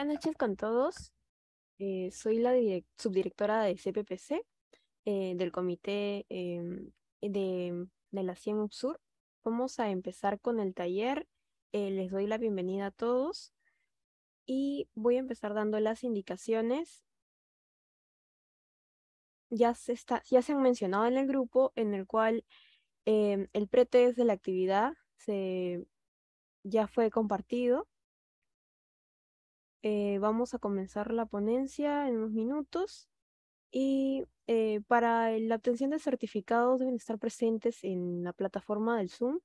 Buenas noches con todos. Eh, soy la subdirectora de CPPC, eh, del Comité em, de, la CIEM Sur. Vamos a empezar con el taller. Eh, les doy la bienvenida a todos y voy a empezar dando las indicaciones. Ya se, está, ya se han mencionado en el grupo en el cual em, el pretest de la actividad se, ya fue compartido eh, vamos a comenzar la ponencia en unos minutos. Y eh, para la obtención de certificados deben estar presentes en la plataforma del Zoom.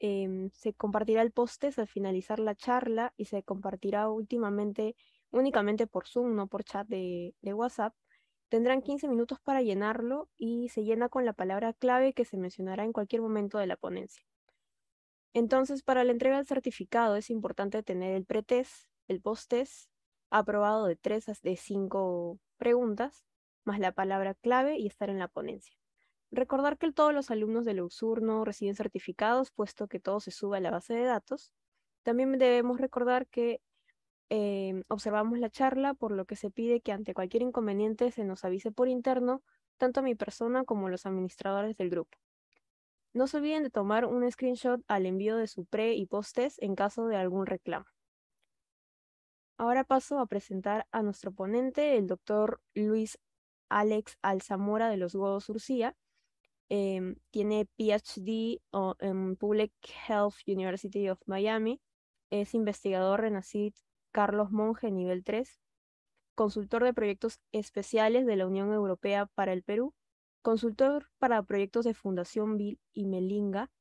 Em, se compartirá el postes al finalizar la charla y se compartirá últimamente únicamente por Zoom, no por chat de, de WhatsApp. Tendrán 15 minutos para llenarlo y se llena con la palabra clave que se mencionará en cualquier momento de la ponencia. Entonces, para la entrega del certificado es importante tener el pretest, el post-test aprobado de tres a de cinco preguntas, más la palabra clave y estar en la ponencia. Recordar que todos los alumnos del no reciben certificados, puesto que todo se sube a la base de datos. También debemos recordar que eh, observamos la charla, por lo que se pide que ante cualquier inconveniente se nos avise por interno, tanto a mi persona como a los administradores del grupo. No se olviden de tomar un screenshot al envío de su pre y post-test en caso de algún reclamo. Ahora paso a presentar a nuestro ponente, el doctor Luis Alex Alzamora de los Godos Urcía. Em, tiene PhD en Public Health University of Miami. Es investigador en Carlos Monge nivel 3. Consultor de proyectos especiales de la Unión Europea para el Perú. Consultor para proyectos de Fundación Bill y Melinga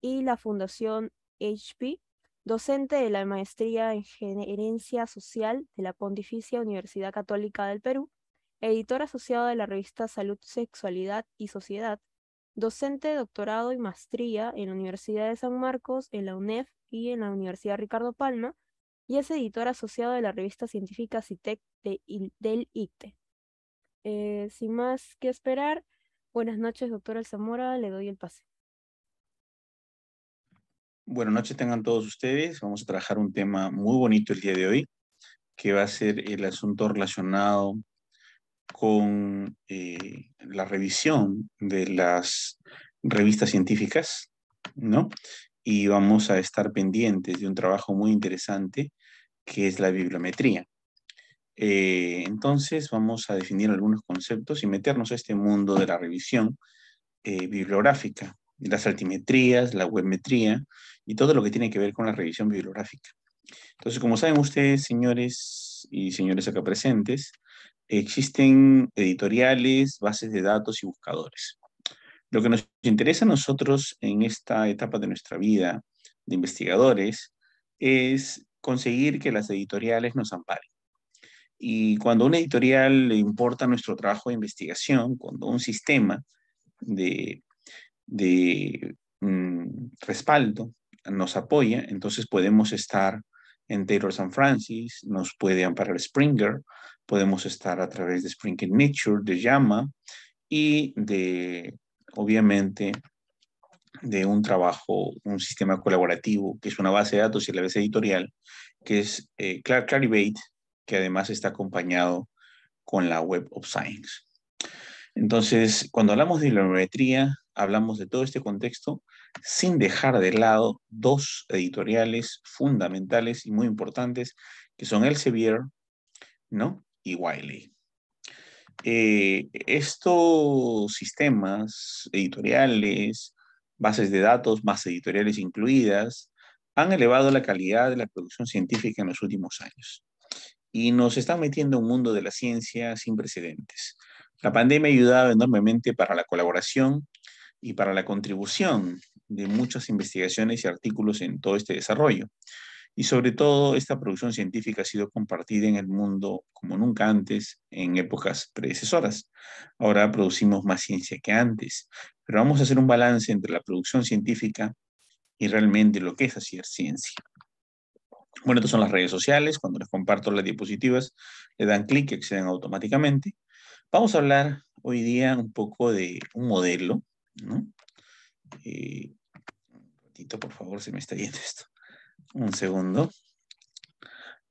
y la Fundación HP docente de la maestría en Gerencia Social de la Pontificia Universidad Católica del Perú, editor asociado de la revista Salud, Sexualidad y Sociedad, docente de doctorado y maestría en la Universidad de San Marcos, en la UNEF y en la Universidad Ricardo Palma, y es editor asociado de la revista científica CITEC del ITE. Eh, sin más que esperar, buenas noches, doctora Zamora, le doy el pase. Buenas noches tengan todos ustedes. Vamos a trabajar un tema muy bonito el día de hoy, que va a ser el asunto relacionado con eh, la revisión de las revistas científicas, ¿no? Y vamos a estar pendientes de un trabajo muy interesante que es la bibliometría. Eh, entonces vamos a definir algunos conceptos y meternos a este mundo de la revisión eh, bibliográfica, las altimetrías, la webmetría, y todo lo que tiene que ver con la revisión bibliográfica. Entonces, como saben ustedes, señores y señores acá presentes, existen editoriales, bases de datos y buscadores. Lo que nos interesa a nosotros en esta etapa de nuestra vida de investigadores es conseguir que las editoriales nos amparen. Y cuando una editorial le importa nuestro trabajo de investigación, cuando un sistema de, mm, respaldo nos apoya, entonces podemos estar en Taylor San Francis, nos puede amparar Springer, podemos estar a través de Springer Nature, de Llama y de, obviamente, de un trabajo, un sistema colaborativo, que es una base de datos y la base editorial, que es eh, Clarivate, que además está acompañado con la Web of Science. Entonces, cuando hablamos de bibliometría, hablamos de todo este contexto sin dejar de lado dos editoriales fundamentales y muy importantes, que son Elsevier ¿no? y Wiley. Eh, estos sistemas editoriales, bases de datos, más editoriales incluidas, han elevado la calidad de la producción científica en los últimos años y nos están metiendo en un mundo de la ciencia sin precedentes. La pandemia ha ayudado enormemente para la colaboración y para la contribución de muchas investigaciones y artículos en todo este desarrollo. Y sobre todo, esta producción científica ha sido compartida en el mundo como nunca antes en épocas predecesoras. Ahora producimos más ciencia que antes, pero vamos a hacer un balance entre la producción científica y realmente lo que es hacer ciencia. Bueno, estas son las redes sociales. Cuando les comparto las diapositivas, le dan clic y acceden automáticamente. Vamos a hablar hoy día un poco de un modelo ¿no? Eh, un ratito, por favor, se me está yendo esto. Un segundo.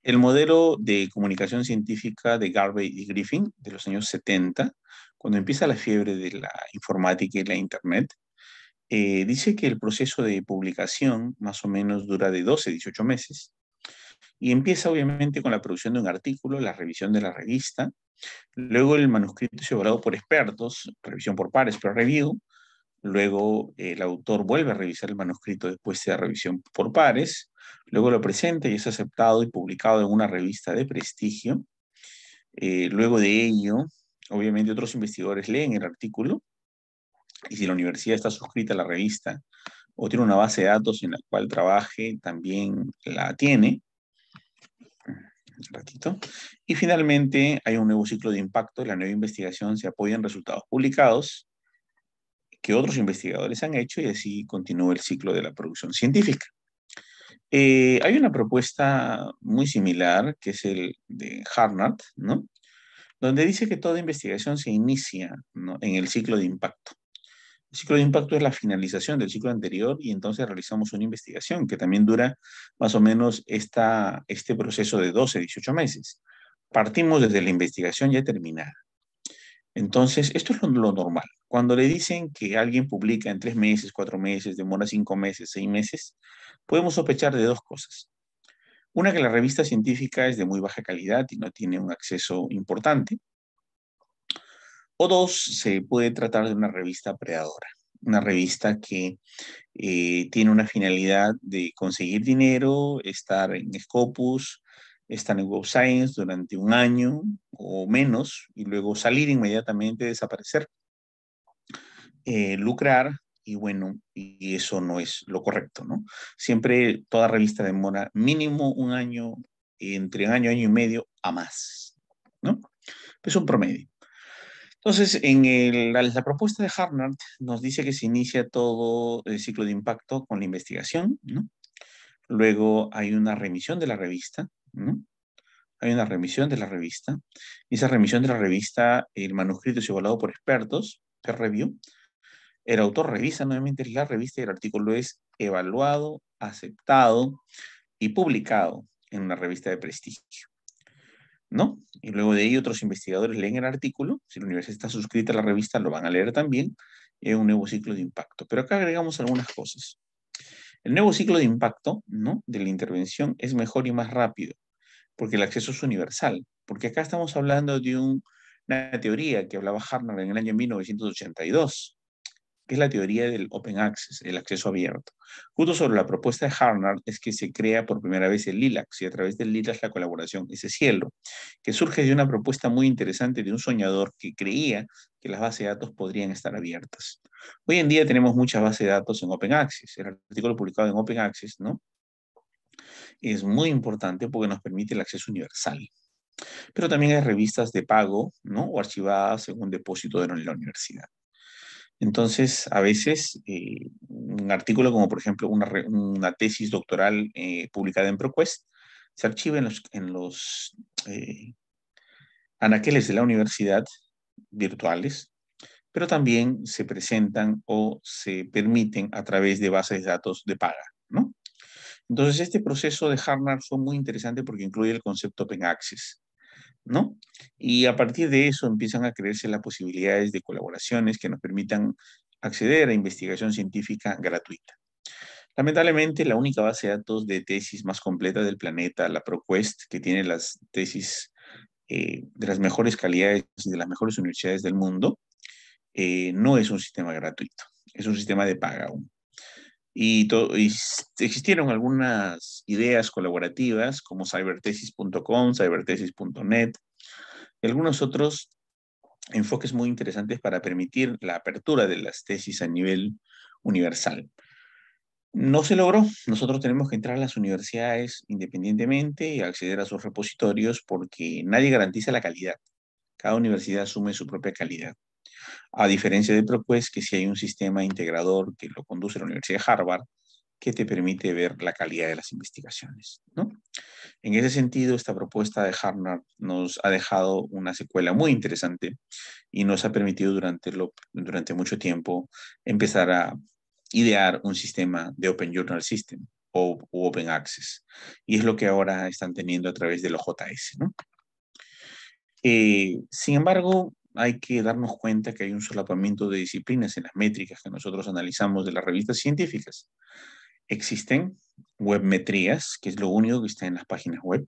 El modelo de comunicación científica de Garvey y Griffin de los años 70, cuando empieza la fiebre de la informática y la Internet, eh, dice que el proceso de publicación más o menos dura de 12 a 18 meses y empieza obviamente con la producción de un artículo, la revisión de la revista, luego el manuscrito es por expertos, revisión por pares, pero review, Luego el autor vuelve a revisar el manuscrito después de la revisión por pares, luego lo presenta y es aceptado y publicado en una revista de prestigio. Eh, luego de ello, obviamente otros investigadores leen el artículo y si la universidad está suscrita a la revista o tiene una base de datos en la cual trabaje, también la tiene. Un ratito. Y finalmente hay un nuevo ciclo de impacto, la nueva investigación se apoya en resultados publicados que otros investigadores han hecho y así continúa el ciclo de la producción científica. Eh, hay una propuesta muy similar que es el de Harnard, donde dice que toda investigación se inicia en el ciclo de impacto. El ciclo de impacto es la finalización del ciclo anterior y entonces realizamos una investigación que también dura más o menos esta, este proceso de 12, 18 meses. Partimos desde la investigación ya terminada. Entonces, esto es lo, normal. Cuando le dicen que alguien publica en tres meses, cuatro meses, demora cinco meses, seis meses, podemos sospechar de dos cosas. Una, que la revista científica es de muy baja calidad y no tiene un acceso importante. O dos, se puede tratar de una revista predadora, una revista que eh, tiene una finalidad de conseguir dinero, estar en Scopus, están en Web Science durante un año o menos y luego salir inmediatamente, desaparecer, eh, lucrar y bueno, y eso no es lo correcto, ¿no? Siempre toda revista demora mínimo un año, entre un año, año y medio a más, ¿no? Es un promedio. Entonces, en el, la, propuesta de Harnard nos dice que se inicia todo el ciclo de impacto con la investigación, ¿no? Luego hay una remisión de la revista, ¿no? Hay una remisión de la revista. esa remisión de la revista, el manuscrito es evaluado por expertos, peer review. El autor revisa nuevamente la revista y el artículo es evaluado, aceptado y publicado en una revista de prestigio. ¿No? Y luego de ahí otros investigadores leen el artículo, si la universidad está suscrita a la revista lo van a leer también, es un nuevo ciclo de impacto. Pero acá agregamos algunas cosas. El nuevo ciclo de impacto ¿no? de la intervención es mejor y más rápido porque el acceso es universal, porque acá estamos hablando de una teoría que hablaba Harnard en el año 1982, que es la teoría del open access, el acceso abierto. Justo sobre la propuesta de Harnard es que se crea por primera vez el LILAX y a través del LILAX la colaboración, ese cielo, que surge de una propuesta muy interesante de un soñador que creía que las bases de datos podrían estar abiertas. Hoy en día tenemos muchas bases de datos en open access. El artículo publicado en open access, ¿no? es muy importante porque nos permite el acceso universal. Pero también hay revistas de pago, ¿no? O archivadas en un depósito de la universidad. Entonces, a veces, eh, un artículo como, por ejemplo, una, tesis doctoral eh, publicada en ProQuest se archiva en los, en los eh, anaqueles de la universidad virtuales, pero también se presentan o se permiten a través de bases de datos de paga, ¿no? Entonces, este proceso de Harnard fue muy interesante porque incluye el concepto Open Access, ¿no? Y a partir de eso empiezan a creerse las posibilidades de colaboraciones que nos permitan acceder a investigación científica gratuita. Lamentablemente, la única base de datos de tesis más completa del planeta, la ProQuest, que tiene las tesis eh, de las mejores calidades y de las mejores universidades del mundo, eh, no es un sistema gratuito, es un sistema de paga aún. Y, existieron algunas ideas colaborativas como Cyberthesis.com, Cyberthesis.net y algunos otros enfoques muy interesantes para permitir la apertura de las tesis a nivel universal. No se logró. Nosotros tenemos que entrar a las universidades independientemente y acceder a sus repositorios porque nadie garantiza la calidad. Cada universidad asume su propia calidad. A diferencia de ProQuest, que si hay un sistema integrador que lo conduce la Universidad de Harvard, que te permite ver la calidad de las investigaciones. ¿no? En ese sentido, esta propuesta de Harvard nos ha dejado una secuela muy interesante y nos ha permitido durante, lo, durante mucho tiempo empezar a idear un sistema de Open Journal System o Open Access. Y es lo que ahora están teniendo a través de los ¿no? Eh, sin embargo, hay que darnos cuenta que hay un solapamiento de disciplinas en las métricas que nosotros analizamos de las revistas científicas. Existen webmetrías, que es lo único que está en las páginas web,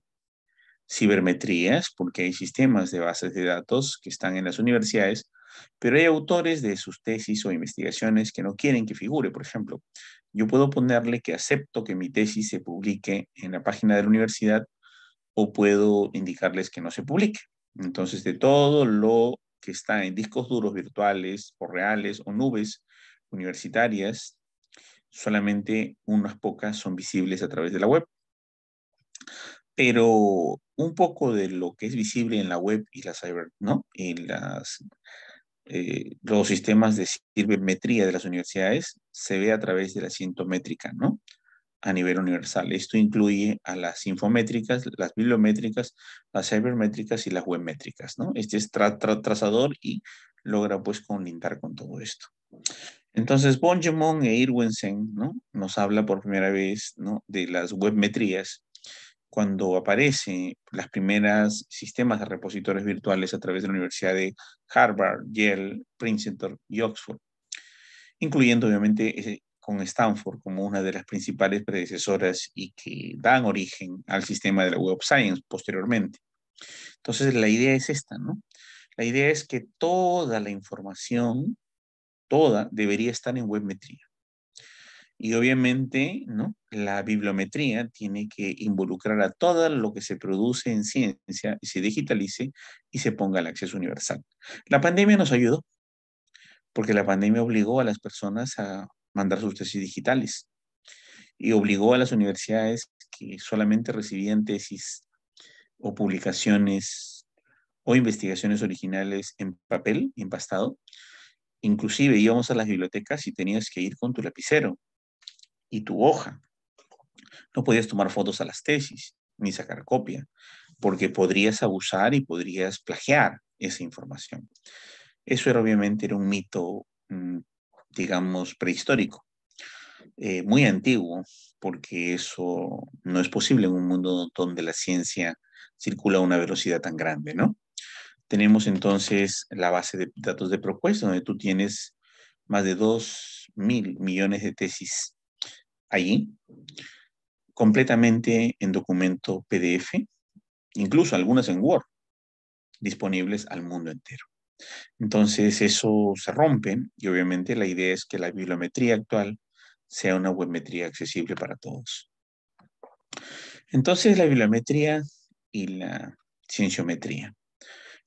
cibermetrías, porque hay sistemas de bases de datos que están en las universidades, pero hay autores de sus tesis o investigaciones que no quieren que figure. Por ejemplo, yo puedo ponerle que acepto que mi tesis se publique en la página de la universidad o puedo indicarles que no se publique. Entonces, de todo lo que está en discos duros virtuales o reales o nubes universitarias, solamente unas pocas son visibles a través de la web. Pero un poco de lo que es visible en la web y la cyber, ¿no? En las, eh, los sistemas de cibermetría de las universidades se ve a través de la cientométrica, ¿no? a nivel universal. Esto incluye a las infométricas, las bibliométricas, las cybermétricas y las webmétricas, ¿no? Este es trazador y logra pues conlindar con todo esto. Entonces, Bongemon e Irwensen, ¿no? Nos habla por primera vez, ¿no? De las webmetrías. Cuando aparecen las primeras sistemas de repositorios virtuales a través de la Universidad de Harvard, Yale, Princeton y Oxford, incluyendo obviamente con Stanford como una de las principales predecesoras y que dan origen al sistema de la Web Science posteriormente. Entonces, la idea es esta, ¿no? La idea es que toda la información, toda, debería estar en webmetría. Y obviamente, ¿no? La bibliometría tiene que involucrar a todo lo que se produce en ciencia, y se digitalice y se ponga al acceso universal. La pandemia nos ayudó, porque la pandemia obligó a las personas a mandar sus tesis digitales y obligó a las universidades que solamente recibían tesis o publicaciones o investigaciones originales en papel, empastado. Inclusive íbamos a las bibliotecas y tenías que ir con tu lapicero y tu hoja. No podías tomar fotos a las tesis ni sacar copia, porque podrías abusar y podrías plagiar esa información. Eso era obviamente era un mito mm, digamos, prehistórico, eh, muy antiguo, porque eso no es posible en un mundo donde la ciencia circula a una velocidad tan grande, ¿no? Tenemos entonces la base de datos de propuesta, donde tú tienes más de 2 mil millones de tesis allí, completamente en documento PDF, incluso algunas en Word, disponibles al mundo entero. Entonces eso se rompe y obviamente la idea es que la bibliometría actual sea una webmetría accesible para todos. Entonces la bibliometría y la cienciometría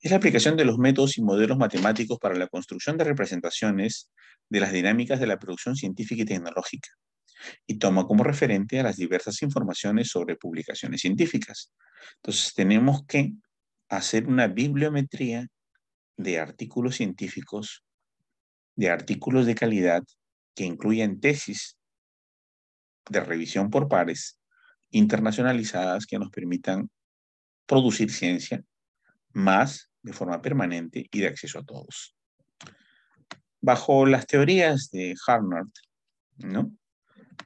es la aplicación de los métodos y modelos matemáticos para la construcción de representaciones de las dinámicas de la producción científica y tecnológica y toma como referente a las diversas informaciones sobre publicaciones científicas. Entonces tenemos que hacer una bibliometría de artículos científicos, de artículos de calidad que incluyen tesis de revisión por pares internacionalizadas que nos permitan producir ciencia más de forma permanente y de acceso a todos. Bajo las teorías de Harnard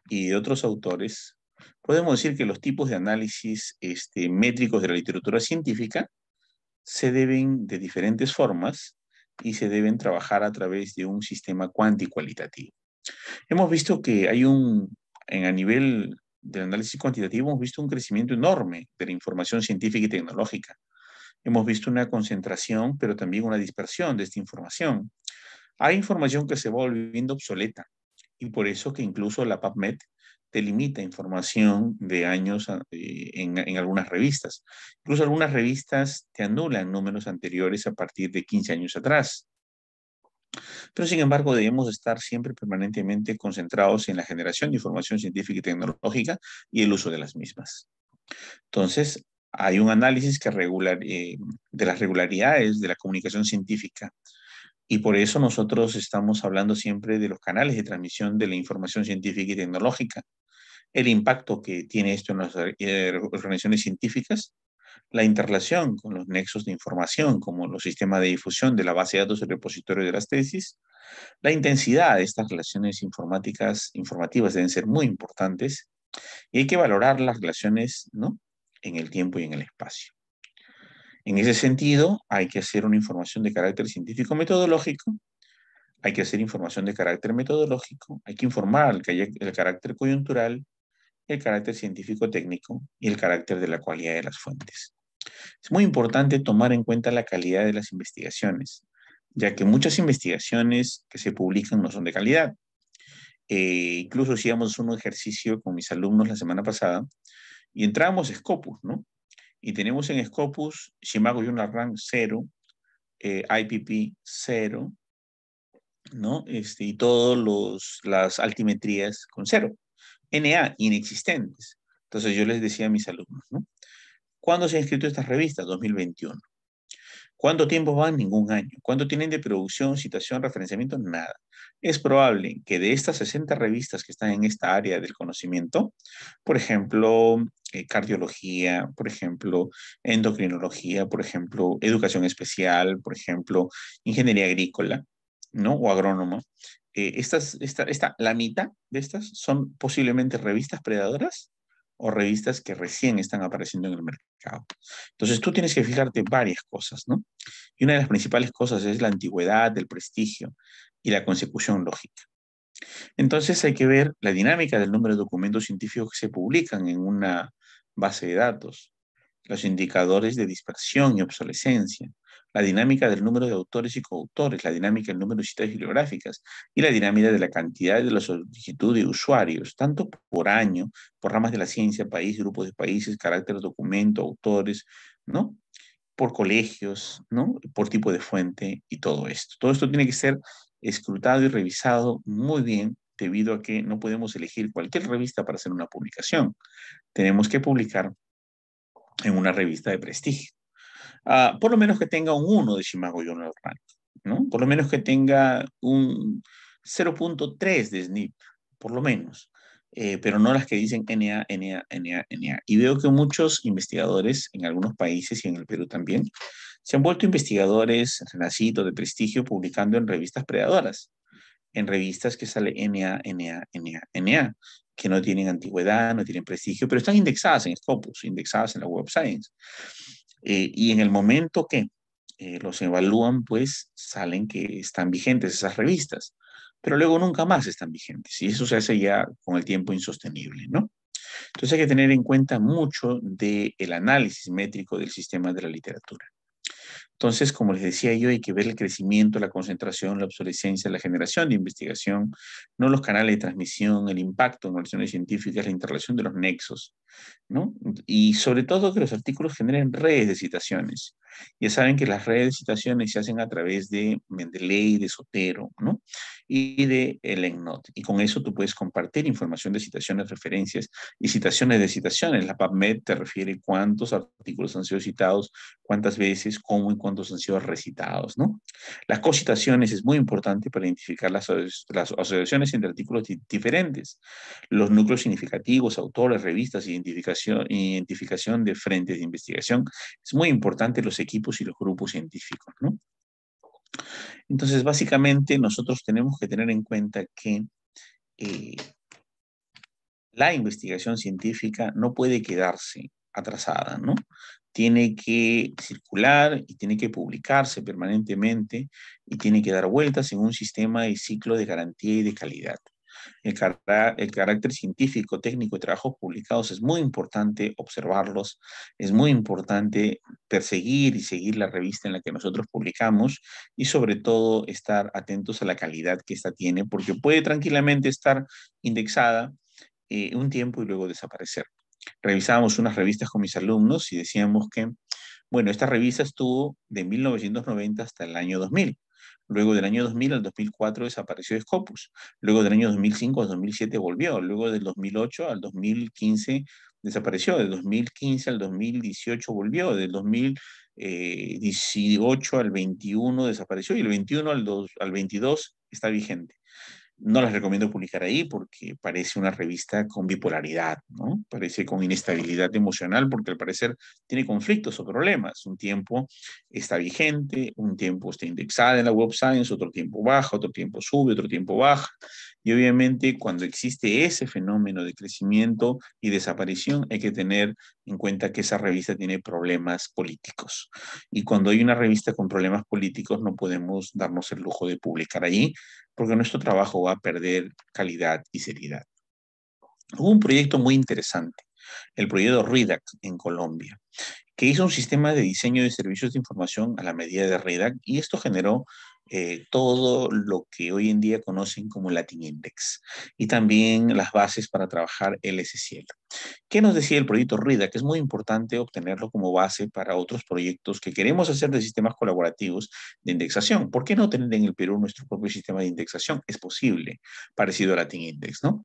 y de otros autores, podemos decir que los tipos de análisis este, métricos de la literatura científica se deben de diferentes formas y se deben trabajar a través de un sistema cuanticualitativo. Hemos visto que hay un, en a nivel del análisis cuantitativo, hemos visto un crecimiento enorme de la información científica y tecnológica. Hemos visto una concentración, pero también una dispersión de esta información. Hay información que se va volviendo obsoleta y por eso que incluso la PubMed te limita información de años ah, eh, en, algunas revistas. Incluso algunas revistas te anulan números anteriores a partir de 15 años atrás. Pero sin embargo, debemos estar siempre permanentemente concentrados en la generación de información científica y tecnológica y el uso de las mismas. Entonces, hay un análisis que regular, eh, de las regularidades de la comunicación científica. Y por eso nosotros estamos hablando siempre de los canales de transmisión de la información científica y tecnológica el impacto que tiene esto en las eh, organizaciones científicas, la interrelación con los nexos de información, como los sistemas de difusión de la base de datos del repositorio de las tesis, la intensidad de estas relaciones informáticas, informativas deben ser muy importantes y hay que valorar las relaciones ¿no? en el tiempo y en el espacio. En ese sentido, hay que hacer una información de carácter científico-metodológico, hay que hacer información de carácter metodológico, hay que informar el carácter coyuntural, el carácter científico-técnico y el carácter de la cualidad de las fuentes. Es muy importante tomar en cuenta la calidad de las investigaciones, ya que muchas investigaciones que se publican no son de calidad. Eh, incluso hacíamos un ejercicio con mis alumnos la semana pasada y entramos a Scopus, ¿no? Y tenemos en Scopus Shimago un Rank 0, eh, IPP 0, ¿no? Este, y todas las altimetrías con cero. NA, inexistentes. Entonces yo les decía a mis alumnos, ¿no? ¿Cuándo se han inscrito estas revistas? 2021. ¿Cuánto tiempo van? Ningún año. ¿Cuánto tienen de producción, citación, referenciamiento? Nada. Es probable que de estas 60 revistas que están en esta área del conocimiento, por ejemplo, eh, cardiología, por ejemplo, endocrinología, por ejemplo, educación especial, por ejemplo, ingeniería agrícola, ¿no? O agrónoma, eh, estas, esta, la mitad de estas son posiblemente revistas predadoras o revistas que recién están apareciendo en el mercado. Entonces tú tienes que fijarte varias cosas, ¿no? Y una de las principales cosas es la antigüedad, el prestigio y la consecución lógica. Entonces hay que ver la dinámica del número de documentos científicos que se publican en una base de datos, los indicadores de dispersión y obsolescencia, la dinámica del número de autores y coautores, la dinámica del número de citas bibliográficas y la dinámica de la cantidad de la solicitud de usuarios, tanto por año, por ramas de la ciencia, país, grupos de países, carácter, documento, autores, ¿no? Por colegios, ¿no? Por tipo de fuente y todo esto. Todo esto tiene que ser escrutado y revisado muy bien debido a que no podemos elegir cualquier revista para hacer una publicación. Tenemos que publicar en una revista de prestigio. Ah, por lo menos que tenga un 1 de Shimago Yono rank, ¿no? Por lo menos que tenga un 0.3 de SNIP, por lo menos. Eh, pero no las que dicen NA, NA, NA, NA. Y veo que muchos investigadores en algunos países y en el Perú también se han vuelto investigadores renacidos de prestigio publicando en revistas predadoras, en revistas que sale NA, NA, NA, NA, que no tienen antigüedad, no tienen prestigio, pero están indexadas en Scopus, indexadas en la Web Science. Eh, y en el momento que eh, los evalúan, pues salen que están vigentes esas revistas, pero luego nunca más están vigentes y eso se hace ya con el tiempo insostenible, ¿no? Entonces hay que tener en cuenta mucho del análisis métrico del sistema de la literatura. Entonces, como les decía yo, hay que ver el crecimiento, la concentración, la obsolescencia, la generación de investigación, no los canales de transmisión, el impacto en relaciones científicas, la interrelación de los nexos, ¿no? Y sobre todo que los artículos generen redes de citaciones. Ya saben que las redes de citaciones se hacen a través de Mendeley, de Sotero, ¿no? Y de el Y con eso tú puedes compartir información de citaciones, referencias y citaciones de citaciones. La PubMed te refiere cuántos artículos han sido citados, cuántas veces, cómo y cuántos han sido recitados, ¿no? Las cocitaciones es muy importante para identificar las, asociaciones entre artículos diferentes, los núcleos significativos, autores, revistas, identificación, identificación de frentes de investigación. Es muy importante los equipos y los grupos científicos. ¿no? Entonces, básicamente, nosotros tenemos que tener en cuenta que eh, la investigación científica no puede quedarse atrasada, ¿no? Tiene que circular y tiene que publicarse permanentemente y tiene que dar vueltas en un sistema de ciclo de garantía y de calidad el, carácter científico, técnico y trabajos publicados es muy importante observarlos, es muy importante perseguir y seguir la revista en la que nosotros publicamos y sobre todo estar atentos a la calidad que ésta tiene, porque puede tranquilamente estar indexada eh, un tiempo y luego desaparecer. Revisábamos unas revistas con mis alumnos y decíamos que, bueno, esta revista estuvo de 1990 hasta el año 2000 Luego del año 2000 al 2004 desapareció Scopus. Luego del año 2005 al 2007 volvió. Luego del 2008 al 2015 desapareció. Del 2015 al 2018 volvió. Del 2018 eh, al 21 desapareció. Y el 21 al, al 22 está vigente no las recomiendo publicar ahí porque parece una revista con bipolaridad, ¿no? Parece con inestabilidad emocional porque al parecer tiene conflictos o problemas. Un tiempo está vigente, un tiempo está indexada en la Web Science, otro tiempo baja, otro tiempo sube, otro tiempo baja. Y obviamente cuando existe ese fenómeno de crecimiento y desaparición hay que tener en cuenta que esa revista tiene problemas políticos. Y cuando hay una revista con problemas políticos no podemos darnos el lujo de publicar allí porque nuestro trabajo va a perder calidad y seriedad. Hubo un proyecto muy interesante, el proyecto RIDAC en Colombia, que hizo un sistema de diseño de servicios de información a la medida de RIDAC, y esto generó eh, todo lo que hoy en día conocen como Latin Index y también las bases para trabajar el SCL. ¿Qué nos decía el proyecto RIDA? Que es muy importante obtenerlo como base para otros proyectos que queremos hacer de sistemas colaborativos de indexación. ¿Por qué no tener en el Perú nuestro propio sistema de indexación? Es posible, parecido a Latin Index, ¿no?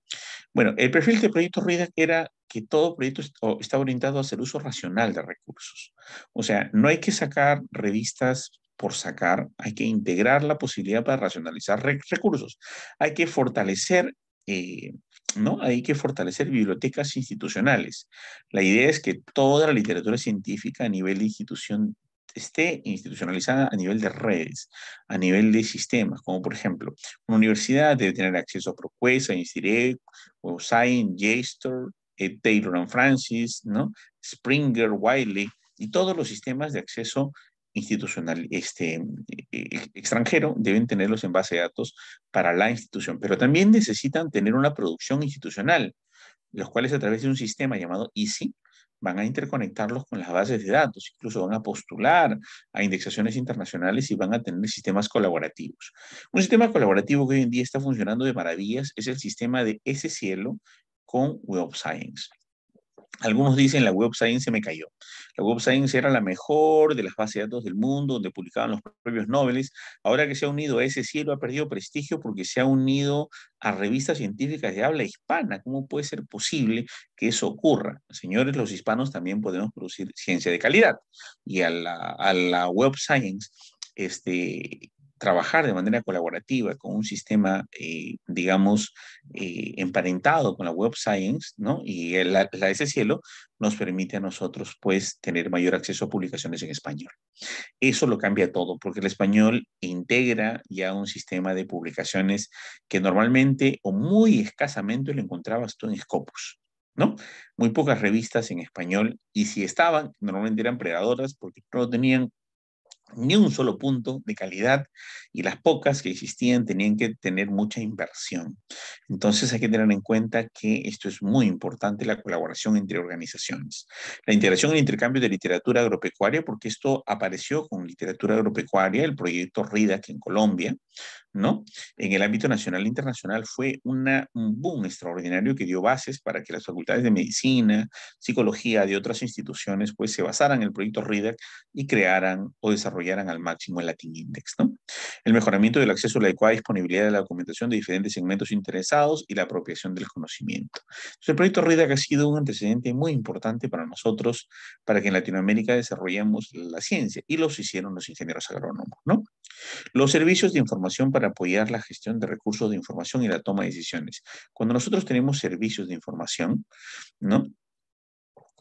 Bueno, el perfil del proyecto RIDA era que todo proyecto está orientado a hacer uso racional de recursos. O sea, no hay que sacar revistas por sacar, hay que integrar la posibilidad para racionalizar recursos, hay que fortalecer eh, ¿no? Hay que fortalecer bibliotecas institucionales. La idea es que toda la literatura científica a nivel de institución esté institucionalizada a nivel de redes, a nivel de sistemas, como por ejemplo, una universidad debe tener acceso a Procuesta, Instirec, Science, JSTOR, eh, Taylor and Francis, ¿no? Springer, Wiley, y todos los sistemas de acceso institucional este, e, e, extranjero deben tenerlos en base de datos para la institución, pero también necesitan tener una producción institucional, los cuales a través de un sistema llamado EASY van a interconectarlos con las bases de datos, incluso van a postular a indexaciones internacionales y van a tener sistemas colaborativos. Un sistema colaborativo que hoy en día está funcionando de maravillas es el sistema de ese cielo con Web Science. Algunos dicen la Web Science se me cayó. La Web Science era la mejor de las bases de datos del mundo, donde publicaban los propios Nobeles. Ahora que se ha unido a ese cielo, ha perdido prestigio porque se ha unido a revistas científicas de habla hispana. ¿Cómo puede ser posible que eso ocurra? Señores, los hispanos también podemos producir ciencia de calidad. Y a la, a Web Science este, trabajar de manera colaborativa con un sistema, eh, digamos, eh, emparentado con la Web Science, ¿no? Y la, ese cielo nos permite a nosotros, pues, tener mayor acceso a publicaciones en español. Eso lo cambia todo, porque el español integra ya un sistema de publicaciones que normalmente o muy escasamente lo encontrabas tú en Scopus. ¿no? Muy pocas revistas en español y si estaban, normalmente eran predadoras porque no tenían ni un solo punto de calidad y las pocas que existían tenían que tener mucha inversión. Entonces hay que tener en cuenta que esto es muy importante, la colaboración entre organizaciones. La integración y intercambio de literatura agropecuaria, porque esto apareció con literatura agropecuaria, el proyecto RIDAC en Colombia, ¿no? En el ámbito nacional e internacional fue un boom extraordinario que dio bases para que las facultades de medicina, psicología de otras instituciones, pues se basaran en el proyecto RIDAC y crearan o desarrollaran al máximo el Latin Index, ¿no? El mejoramiento del acceso a la adecuada disponibilidad de la documentación de diferentes segmentos interesados y la apropiación del conocimiento. el proyecto RIDAC ha sido un antecedente muy importante para nosotros, para que en Latinoamérica desarrollemos la ciencia, y los hicieron los ingenieros agrónomos, ¿no? Los servicios de información para apoyar la gestión de recursos de información y la toma de decisiones. Cuando nosotros tenemos servicios de información, ¿no?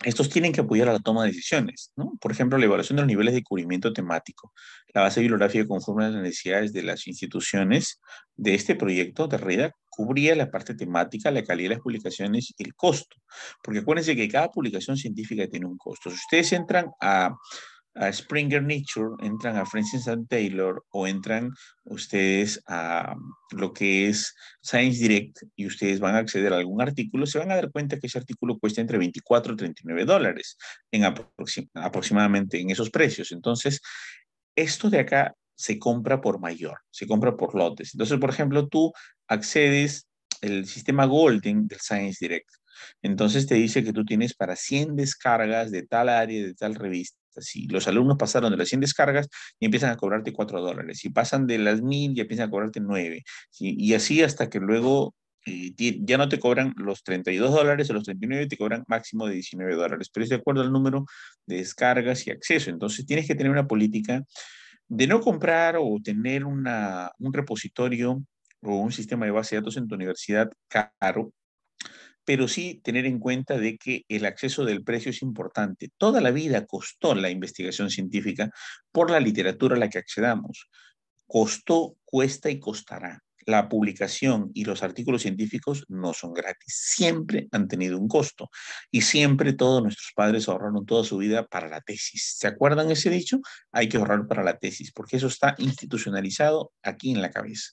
Estos tienen que apoyar a la toma de decisiones, ¿no? Por ejemplo, la evaluación de los niveles de cubrimiento temático, la base bibliográfica conforme a las necesidades de las instituciones de este proyecto de red cubría la parte temática, la calidad de las publicaciones y el costo. Porque acuérdense que cada publicación científica tiene un costo. Si ustedes entran a a Springer Nature, entran a Francis and Taylor o entran ustedes a um, lo que es Science Direct y ustedes van a acceder a algún artículo, se van a dar cuenta que ese artículo cuesta entre 24 y 39 dólares en aproximadamente en esos precios. Entonces, esto de acá se compra por mayor, se compra por lotes. Entonces, por ejemplo, tú accedes el sistema Golden del Science Direct. Entonces te dice que tú tienes para 100 descargas de tal área, de tal revista, si los alumnos pasaron de las 100 descargas, y empiezan a cobrarte 4 dólares. Si pasan de las 1000, ya empiezan a cobrarte 9. Y así hasta que luego eh, ya no te cobran los 32 dólares o los 39, te cobran máximo de 19 dólares, pero es de acuerdo al número de descargas y acceso. Entonces tienes que tener una política de no comprar o tener un repositorio o un sistema de base de datos en tu universidad caro, pero sí tener en cuenta de que el acceso del precio es importante. Toda la vida costó la investigación científica por la literatura a la que accedamos. Costó, cuesta y costará la publicación y los artículos científicos no son gratis, siempre han tenido un costo y siempre todos nuestros padres ahorraron toda su vida para la tesis. ¿Se acuerdan ese dicho? Hay que ahorrar para la tesis porque eso está institucionalizado aquí en la cabeza,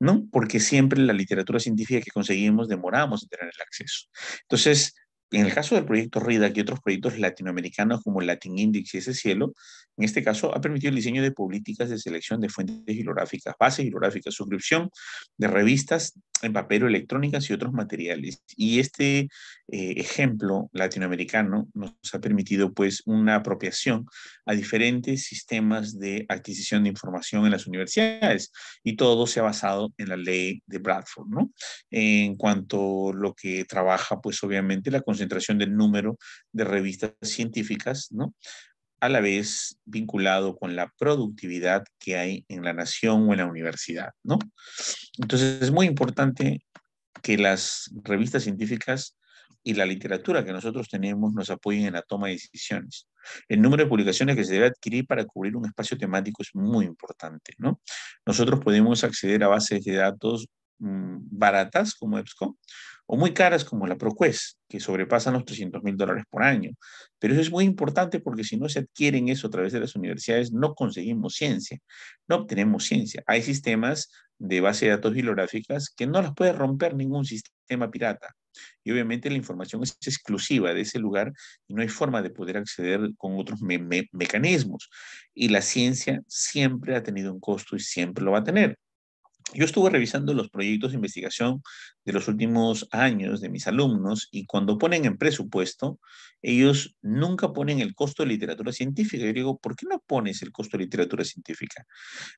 ¿no? Porque siempre la literatura científica que conseguimos demoramos en tener el acceso. Entonces, en el caso del proyecto RIDAC y otros proyectos latinoamericanos como Latin Index y ese cielo, en este caso ha permitido el diseño de políticas de selección de fuentes bibliográficas, bases bibliográficas, suscripción de revistas en papel o electrónicas y otros materiales. Y este eh, ejemplo latinoamericano nos ha permitido pues una apropiación a diferentes sistemas de adquisición de información en las universidades y todo se ha basado en la ley de Bradford, ¿no? En cuanto a lo que trabaja pues obviamente la concentración del número de revistas científicas, ¿no? a la vez vinculado con la productividad que hay en la nación o en la universidad, ¿no? Entonces es muy importante que las revistas científicas y la literatura que nosotros tenemos nos apoyen en la toma de decisiones. El número de publicaciones que se debe adquirir para cubrir un espacio temático es muy importante, ¿no? Nosotros podemos acceder a bases de datos mm, baratas como EBSCO o muy caras como la ProQuest, que sobrepasan los 300 mil dólares por año. Pero eso es muy importante porque si no se adquieren eso a través de las universidades, no conseguimos ciencia, no obtenemos ciencia. Hay sistemas de base de datos bibliográficas que no las puede romper ningún sistema pirata. Y obviamente la información es exclusiva de ese lugar y no hay forma de poder acceder con otros mecanismos. Y la ciencia siempre ha tenido un costo y siempre lo va a tener. Yo estuve revisando los proyectos de investigación de los últimos años de mis alumnos y cuando ponen en presupuesto, ellos nunca ponen el costo de literatura científica. Yo digo, ¿por qué no pones el costo de literatura científica?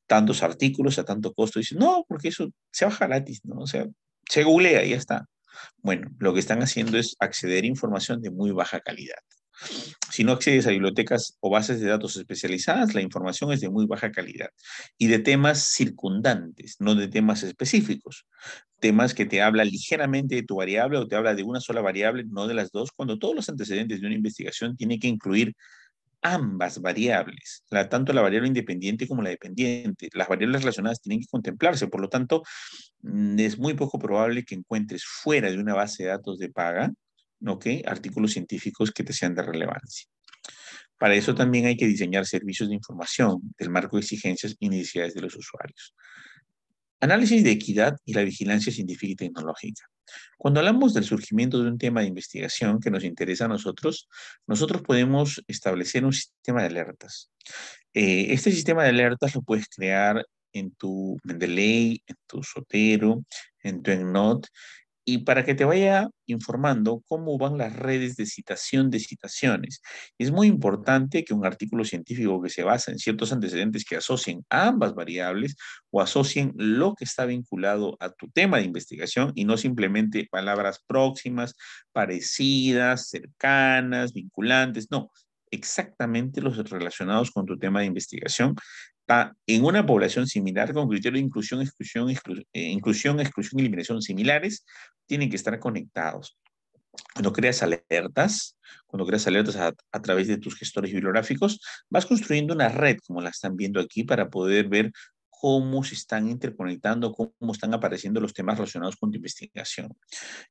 Tantos artículos a tanto costo. Dicen, no, porque eso se baja gratis, ¿no? O sea, se googlea y ya está. Bueno, lo que están haciendo es acceder a información de muy baja calidad. Si no accedes a bibliotecas o bases de datos especializadas, la información es de muy baja calidad y de temas circundantes, no de temas específicos. Temas que te habla ligeramente de tu variable o te habla de una sola variable, no de las dos, cuando todos los antecedentes de una investigación tienen que incluir ambas variables, la, tanto la variable independiente como la dependiente. Las variables relacionadas tienen que contemplarse, por lo tanto, mm, es muy poco probable que encuentres fuera de una base de datos de paga Artículos científicos que te sean de relevancia. Para eso también hay que diseñar servicios de información del marco de exigencias y necesidades de los usuarios. Análisis de equidad y la vigilancia científica y tecnológica. Cuando hablamos del surgimiento de un tema de investigación que nos interesa a nosotros, nosotros podemos establecer un sistema de alertas. Eh, este sistema de alertas lo puedes crear en tu Mendeley, en tu Sotero, en tu EndNote, y para que te vaya informando cómo van las redes de citación de citaciones. Es muy importante que un artículo científico que se basa en ciertos antecedentes que asocien ambas variables o asocien lo que está vinculado a tu tema de investigación y no simplemente palabras próximas, parecidas, cercanas, vinculantes, no, exactamente los relacionados con tu tema de investigación en una población similar con criterios de inclusión, exclusión, eh, inclusión, exclusión y eliminación similares, tienen que estar conectados. Cuando creas alertas, cuando creas alertas a, a, través de tus gestores bibliográficos, vas construyendo una red, como la están viendo aquí, para poder ver cómo se están interconectando, cómo están apareciendo los temas relacionados con tu investigación.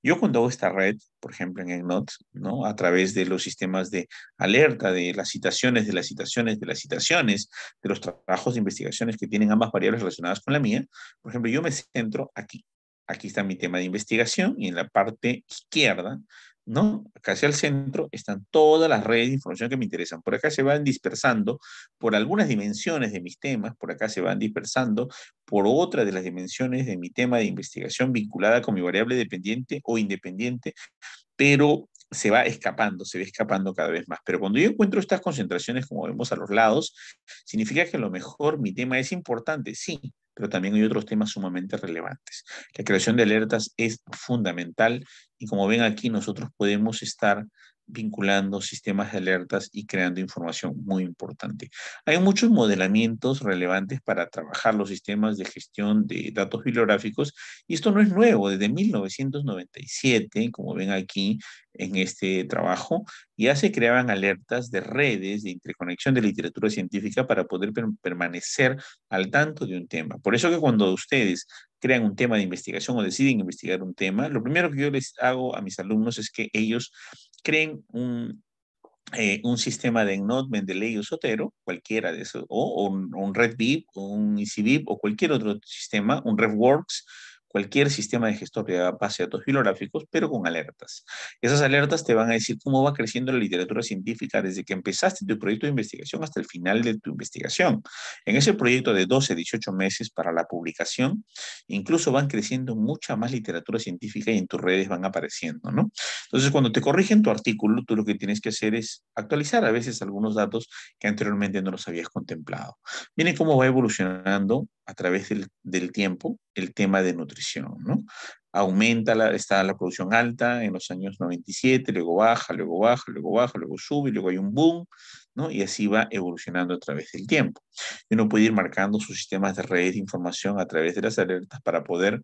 Yo cuando hago esta red, por ejemplo en EndNote, ¿no? a través de los sistemas de alerta, de las citaciones, de las citaciones, de las citaciones, de los trabajos de investigaciones que tienen ambas variables relacionadas con la mía, por ejemplo, yo me centro aquí. Aquí está mi tema de investigación y en la parte izquierda ¿no? casi al centro están todas las redes de información que me interesan. Por acá se van dispersando por algunas dimensiones de mis temas, por acá se van dispersando por otra de las dimensiones de mi tema de investigación vinculada con mi variable dependiente o independiente, pero se va escapando, se va escapando cada vez más. Pero cuando yo encuentro estas concentraciones, como vemos a los lados, significa que a lo mejor mi tema es importante, sí, pero también hay otros temas sumamente relevantes. La creación de alertas es fundamental y como ven aquí, nosotros podemos estar vinculando sistemas de alertas y creando información muy importante. Hay muchos modelamientos relevantes para trabajar los sistemas de gestión de datos bibliográficos y esto no es nuevo, desde 1997, como ven aquí en este trabajo, ya se creaban alertas de redes de interconexión de literatura científica para poder permanecer al tanto de un tema. Por eso que cuando ustedes crean un tema de investigación o deciden investigar un tema, lo primero que yo les hago a mis alumnos es que ellos creen eh, un, sistema de ENOT, de ley Sotero, cualquiera de esos, o, un, Red RedBib, un EasyBib, o cualquier otro sistema, un RevWorks, cualquier sistema de gestor de base de datos bibliográficos, pero con alertas. Esas alertas te van a decir cómo va creciendo la literatura científica desde que empezaste tu proyecto de investigación hasta el final de tu investigación. En ese proyecto de 12, 18 meses para la publicación, incluso van creciendo mucha más literatura científica y en tus redes van apareciendo, ¿no? Entonces, cuando te corrigen tu artículo, tú lo que tienes que hacer es actualizar a veces algunos datos que anteriormente no los habías contemplado. Miren cómo va evolucionando a través del, tiempo el tema de nutrición, ¿no? Aumenta, la, está la producción alta en los años 97, luego baja, luego baja, luego baja, luego sube, luego hay un boom, ¿no? Y así va evolucionando a través del tiempo. Y uno puede ir marcando sus sistemas de redes de información a través de las alertas para poder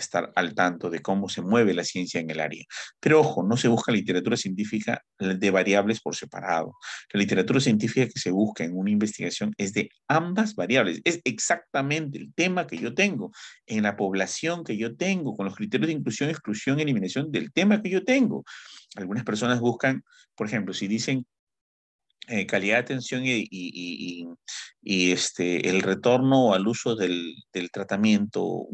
estar al tanto de cómo se mueve la ciencia en el área. Pero ojo, no se busca literatura científica de variables por separado. La literatura científica que se busca en una investigación es de ambas variables. Es exactamente el tema que yo tengo, en la población que yo tengo, con los criterios de inclusión, exclusión, eliminación del tema que yo tengo. Algunas personas buscan, por ejemplo, si dicen eh, calidad de atención y, este, el retorno al uso del, tratamiento,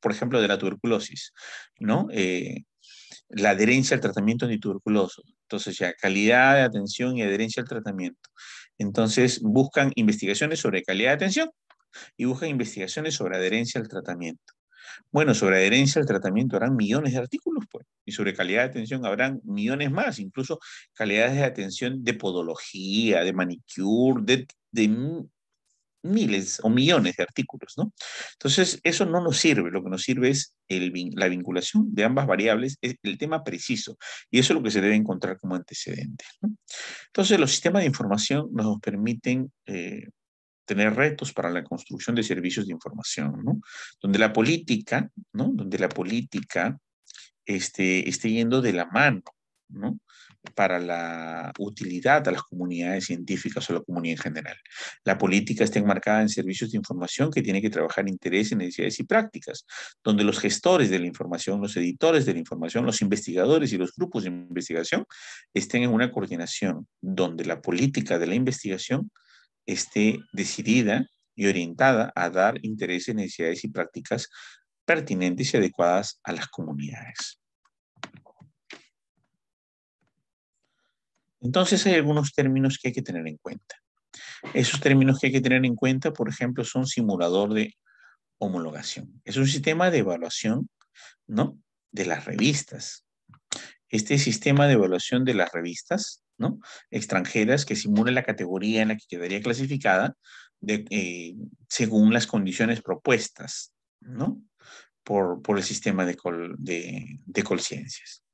por ejemplo, de la tuberculosis, ¿no? Eh, la adherencia al tratamiento antituberculoso. Entonces, ya calidad de atención y adherencia al tratamiento. Entonces, buscan investigaciones sobre calidad de atención y buscan investigaciones sobre adherencia al tratamiento. Bueno, sobre adherencia al tratamiento habrán millones de artículos, pues, y sobre calidad de atención habrán millones más, incluso calidades de atención de podología, de manicure, de, miles o millones de artículos, ¿no? Entonces, eso no nos sirve, lo que nos sirve es la vinculación de ambas variables, es el tema preciso, y eso es lo que se debe encontrar como antecedente. Entonces, los sistemas de información nos permiten eh, tener retos para la construcción de servicios de información, ¿no? Donde la política, ¿no? Donde la política esté, esté yendo de la mano, ¿no? para la utilidad a las comunidades científicas o a la comunidad en general. La política está enmarcada en servicios de información que tiene que trabajar en necesidades y prácticas, donde los gestores de la información, los editores de la información, los investigadores y los grupos de investigación estén en una coordinación donde la política de la investigación esté decidida y orientada a dar intereses, necesidades y prácticas pertinentes y adecuadas a las comunidades. Entonces hay algunos términos que hay que tener en cuenta. Esos términos que hay que tener en cuenta, por ejemplo, son simulador de homologación. Es un sistema de evaluación, ¿no? De las revistas. Este sistema de evaluación de las revistas extranjeras que simulen la categoría en la que quedaría clasificada de, eh, según las condiciones propuestas ¿no? por, por el sistema de, de, Colciencias.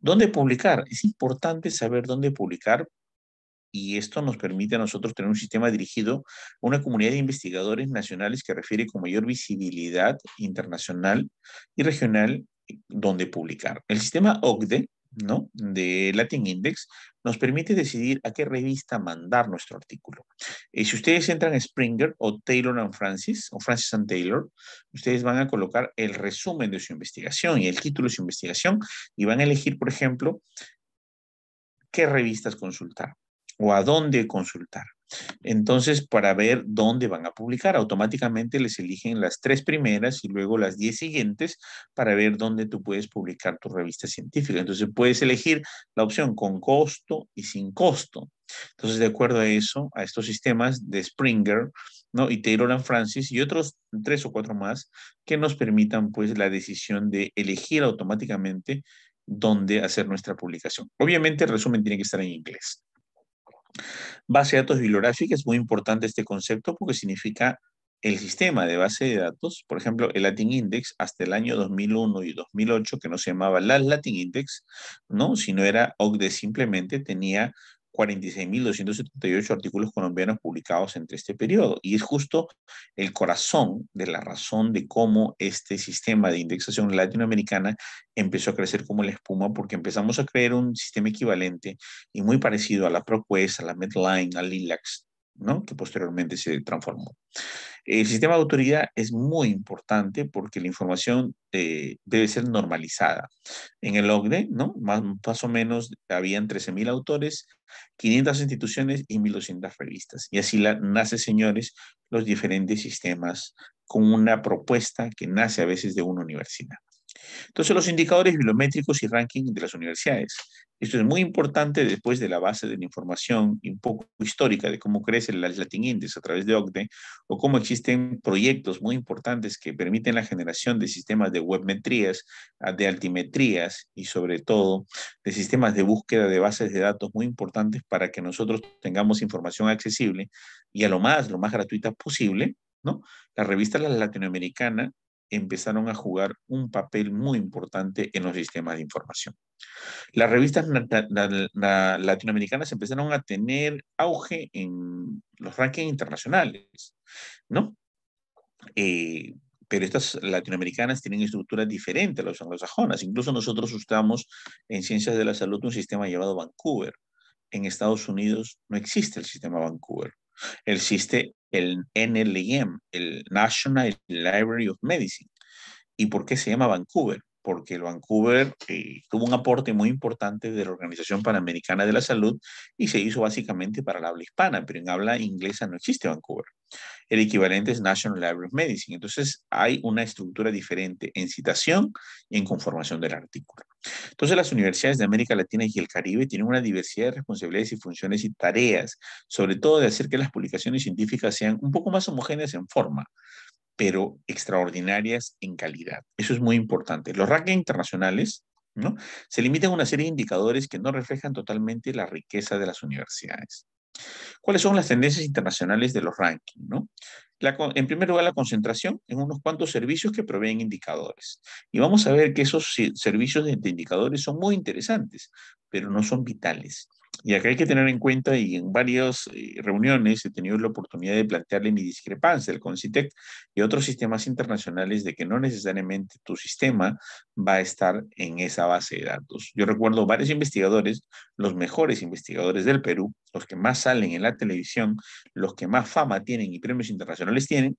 ¿Dónde publicar? Es importante saber dónde publicar y esto nos permite a nosotros tener un sistema dirigido a una comunidad de investigadores nacionales que refiere con mayor visibilidad internacional y regional eh, dónde publicar. El sistema OCDE ¿no? de Latin Index nos permite decidir a qué revista mandar nuestro artículo. Y eh, si ustedes entran a Springer o Taylor and Francis o Francis and Taylor, ustedes van a colocar el resumen de su investigación y el título de su investigación y van a elegir, por ejemplo, qué revistas consultar o a dónde consultar. Entonces, para ver dónde van a publicar, automáticamente les eligen las tres primeras y luego las diez siguientes para ver dónde tú puedes publicar tu revista científica. Entonces, puedes elegir la opción con costo y sin costo. Entonces, de acuerdo a eso, a estos sistemas de Springer, ¿no? Y Taylor and Francis y otros tres o cuatro más que nos permitan, pues, la decisión de elegir automáticamente dónde hacer nuestra publicación. Obviamente, el resumen tiene que estar en inglés. Base de datos bibliográfica es muy importante este concepto porque significa el sistema de base de datos, por ejemplo, el Latin Index hasta el año 2001 y 2008, que no se llamaba LAS Latin Index, ¿no? sino era OCDE simplemente, tenía 46.278 artículos colombianos publicados entre este periodo. Y es justo el corazón de la razón de cómo este sistema de indexación latinoamericana empezó a crecer como la espuma, porque empezamos a crear un sistema equivalente y muy parecido a la ProQuest, a la Medline, a LILAX, que posteriormente se transformó. El sistema de autoridad es muy importante porque la información eh, debe ser normalizada. En el OCDE, más, o menos, habían 13.000 autores, 500 instituciones y 1.200 revistas. Y así nace, señores, los diferentes sistemas con una propuesta que nace a veces de una universidad. Entonces, los indicadores bibliométricos y ranking de las universidades. Esto es muy importante después de la base de la información un poco histórica de cómo crece el Latin Index a través de OCDE o cómo existen proyectos muy importantes que permiten la generación de sistemas de webmetrías, ah, de altimetrías y sobre todo de sistemas de búsqueda de bases de datos muy importantes para que nosotros tengamos información accesible y a lo más, lo más gratuita posible ¿no? La revista Latinoamericana empezaron a jugar un papel muy importante en los sistemas de información. Las revistas latinoamericanas empezaron a tener auge en los rankings internacionales, ¿no? Eh, pero estas latinoamericanas tienen estructuras diferentes a las anglosajonas. Incluso nosotros usamos en ciencias de la salud un sistema llamado Vancouver. En Estados Unidos no existe el sistema Vancouver. Existe el NLM, el National Library of Medicine. ¿Y por qué se llama Vancouver? Porque el Vancouver eh, tuvo un aporte muy importante de la Organización Panamericana de la Salud y se hizo básicamente para la habla hispana, pero en habla inglesa no existe Vancouver. El equivalente es National Library of Medicine. Entonces hay una estructura diferente en citación y en conformación del artículo. Entonces las universidades de América Latina y el Caribe tienen una diversidad de responsabilidades y funciones y tareas, sobre todo de hacer que las publicaciones científicas sean un poco más homogéneas en forma pero extraordinarias en calidad. Eso es muy importante. Los rankings internacionales ¿no? se limitan a una serie de indicadores que no reflejan totalmente la riqueza de las universidades. ¿Cuáles son las tendencias internacionales de los rankings? en primer lugar, la concentración en unos cuantos servicios que proveen indicadores. Y vamos a ver que esos servicios de indicadores son muy interesantes, pero no son vitales. Y acá hay que tener en cuenta, y en varias eh, reuniones he tenido la oportunidad de plantearle mi discrepancia del CONCITEC y otros sistemas internacionales de que no necesariamente tu sistema va a estar en esa base de datos. Yo recuerdo varios investigadores, los mejores investigadores del Perú, los que más salen en la televisión, los que más fama tienen y premios internacionales tienen,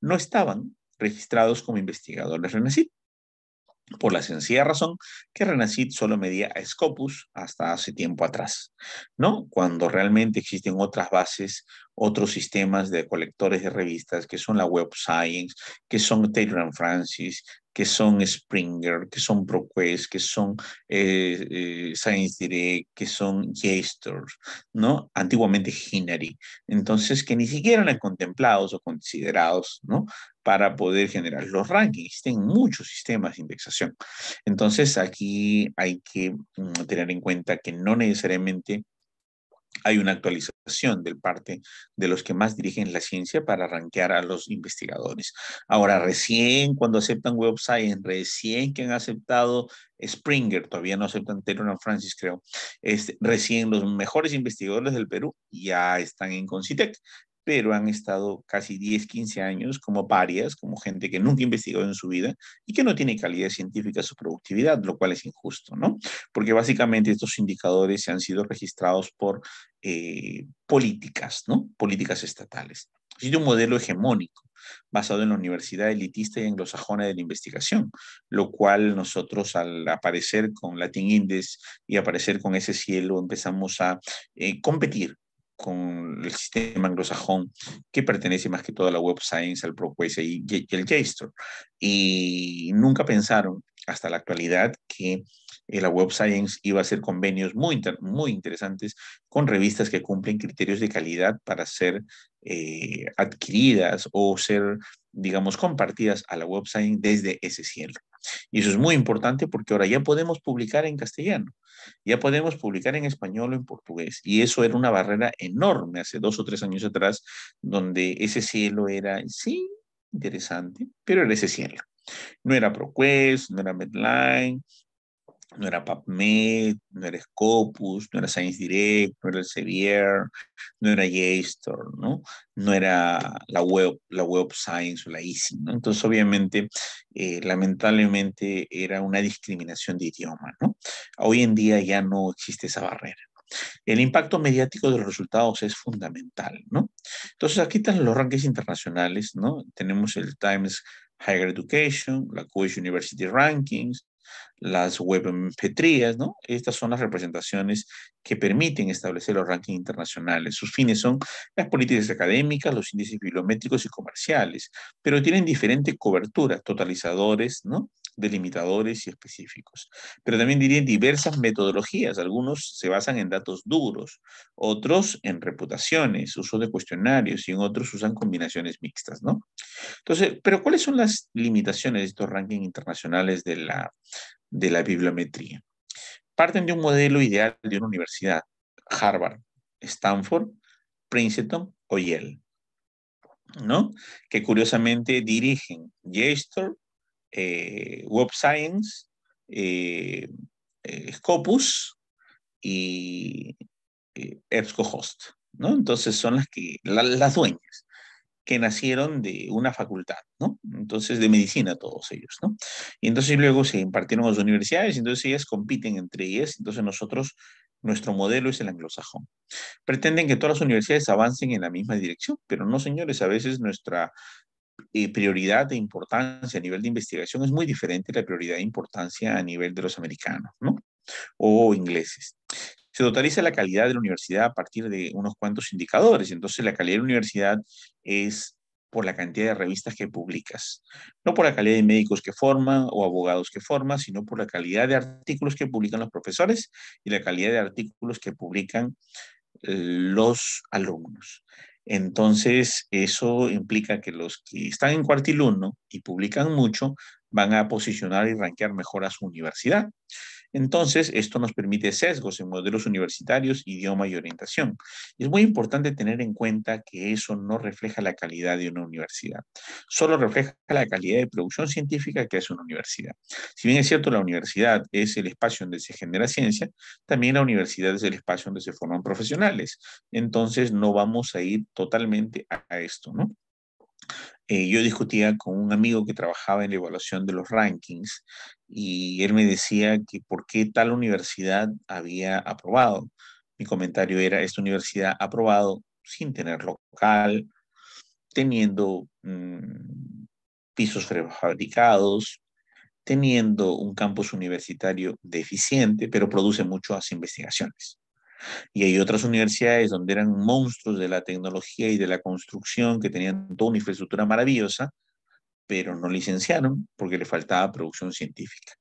no estaban registrados como investigadores renacidos por la sencilla razón que Renacid solo medía a Scopus hasta hace tiempo atrás, ¿no? Cuando realmente existen otras bases otros sistemas de colectores de revistas que son la Web Science, que son Taylor Francis, que son Springer, que son ProQuest, que son eh, eh, Science Direct, que son Jester, ¿no? Antiguamente Hinary. Entonces, que ni siquiera eran contemplados o considerados, ¿no? Para poder generar los rankings. Tienen muchos sistemas de indexación. Entonces, aquí hay que mm, tener en cuenta que no necesariamente hay una actualización del parte de los que más dirigen la ciencia para rankear a los investigadores. Ahora, recién cuando aceptan Web Science, recién que han aceptado Springer, todavía no aceptan Taylor Francis, creo, este, recién los mejores investigadores del Perú ya están en Concitec, pero han estado casi 10, 15 años como parias, como gente que nunca ha investigado en su vida y que no tiene calidad científica su productividad, lo cual es injusto, ¿no? Porque básicamente estos indicadores se han sido registrados por eh, políticas, ¿no? Políticas estatales. sido un modelo hegemónico basado en la universidad elitista y anglosajona de la investigación, lo cual nosotros al aparecer con Latin Indes y aparecer con ese cielo empezamos a eh, competir con el sistema anglosajón que pertenece más que todo a la Web Science, al ProQuest y, el JSTOR. Y nunca pensaron hasta la actualidad que eh, la Web Science iba a hacer convenios muy, muy interesantes con revistas que cumplen criterios de calidad para ser eh, adquiridas o ser, digamos, compartidas a la Web Science desde ese cielo. Y eso es muy importante porque ahora ya podemos publicar en castellano, ya podemos publicar en español o en portugués. Y eso era una barrera enorme hace dos o tres años atrás, donde ese cielo era, sí, interesante, pero era ese cielo. No era ProQuest, no era Medline, no era PubMed, no era Scopus, no era Science Direct, no era Sevier, no era JSTOR, ¿no? No era la web, la web Science o la EASY, ¿no? Entonces, obviamente, eh, lamentablemente era una discriminación de idioma, ¿no? Hoy en día ya no existe esa barrera. El impacto mediático de los resultados es fundamental, ¿no? Entonces, aquí están los rankings internacionales, ¿no? Tenemos el Times Higher Education, la QS University Rankings, las webmetrías, ¿no? Estas son las representaciones que permiten establecer los rankings internacionales. Sus fines son las políticas académicas, los índices bibliométricos y comerciales, pero tienen diferentes cobertura, totalizadores, ¿no? delimitadores y específicos. Pero también diría diversas metodologías. Algunos se basan en datos duros, otros en reputaciones, uso de cuestionarios y en otros usan combinaciones mixtas, ¿no? Entonces, pero ¿cuáles son las limitaciones de estos rankings internacionales de la, de la bibliometría? Parten de un modelo ideal de una universidad, Harvard, Stanford, Princeton o Yale. ¿no? Que curiosamente dirigen JSTOR eh, Web Science, eh, eh, Scopus y EBSCOhost. ¿no? Entonces son las, que, las dueñas que nacieron de una facultad, ¿no? Entonces, de medicina todos ellos, ¿no? Y entonces luego se impartieron a las universidades, entonces ellas compiten entre ellas, entonces nosotros, nuestro modelo es el anglosajón. Pretenden que todas las universidades avancen en la misma dirección, pero no, señores, a veces nuestra prioridad de importancia a nivel de investigación es muy diferente a la prioridad de importancia a nivel de los americanos, O ingleses. Se totaliza la calidad de la universidad a partir de unos cuantos indicadores. Entonces, la calidad de la universidad es por la cantidad de revistas que publicas, no por la calidad de médicos que forman o abogados que forman, sino por la calidad de artículos que publican los profesores y la calidad de artículos que publican eh, los alumnos. Entonces, eso implica que los que están en cuartilumno y publican mucho van a posicionar y ranquear mejor a su universidad. Entonces, esto nos permite sesgos en modelos universitarios, idioma y orientación. Es muy importante tener en cuenta que eso no refleja la calidad de una universidad, solo refleja la calidad de producción científica que es una universidad. Si bien es cierto, la universidad es el espacio donde se genera ciencia, también la universidad es el espacio donde se forman profesionales. Entonces, no vamos a ir totalmente a esto, ¿no? Eh, yo discutía con un amigo que trabajaba en la evaluación de los rankings y él me decía que por qué tal universidad había aprobado. Mi comentario era, esta universidad ha aprobado sin tener local, teniendo mm, pisos prefabricados, teniendo un campus universitario deficiente, pero produce muchas investigaciones. Y hay otras universidades donde eran monstruos de la tecnología y de la construcción que tenían toda una infraestructura maravillosa, pero no licenciaron porque le faltaba producción científica.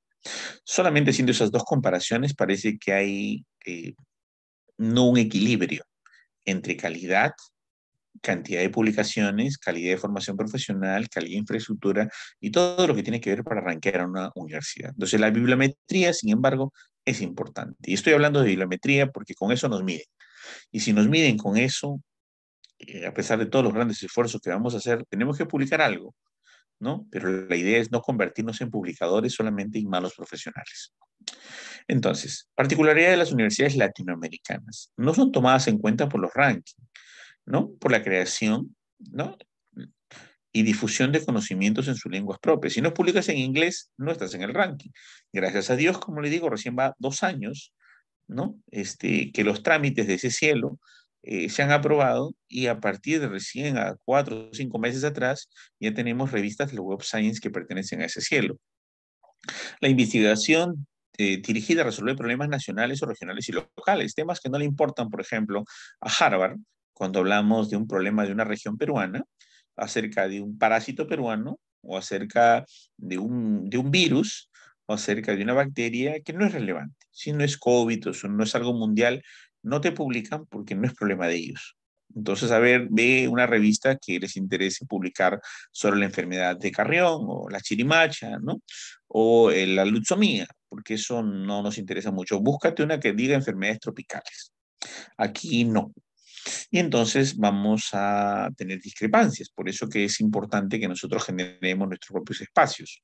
Solamente haciendo esas dos comparaciones parece que hay eh, no un equilibrio entre calidad, cantidad de publicaciones, calidad de formación profesional, calidad de infraestructura y todo lo que tiene que ver para arranquear una universidad. Entonces la bibliometría, sin embargo, es importante. Y estoy hablando de bibliometría porque con eso nos miden. Y si nos miden con eso, eh, a pesar de todos los grandes esfuerzos que vamos a hacer, tenemos que publicar algo, ¿no? Pero la idea es no convertirnos en publicadores solamente y malos profesionales. Entonces, particularidad de las universidades latinoamericanas. No son tomadas en cuenta por los rankings, ¿no? Por la creación, ¿no? y difusión de conocimientos en sus lenguas propias. Si no publicas en inglés, no estás en el ranking. Gracias a Dios, como le digo, recién va dos años, ¿no? Este, que los trámites de ese cielo eh, se han aprobado y a partir de recién a cuatro o cinco meses atrás ya tenemos revistas de Web Science que pertenecen a ese cielo. La investigación eh, dirigida a resolver problemas nacionales o regionales y locales, temas que no le importan, por ejemplo, a Harvard, cuando hablamos de un problema de una región peruana, acerca de un parásito peruano o acerca de un, virus o acerca de una bacteria que no es relevante. Si no es COVID o si no es algo mundial, no te publican porque no es problema de ellos. Entonces, a ver, ve una revista que les interese publicar sobre la enfermedad de Carrión o la chirimacha, ¿no? O eh, la luzomía porque eso no nos interesa mucho. Búscate una que diga enfermedades tropicales. Aquí no, y entonces vamos a tener discrepancias. Por eso que es importante que nosotros generemos nuestros propios espacios.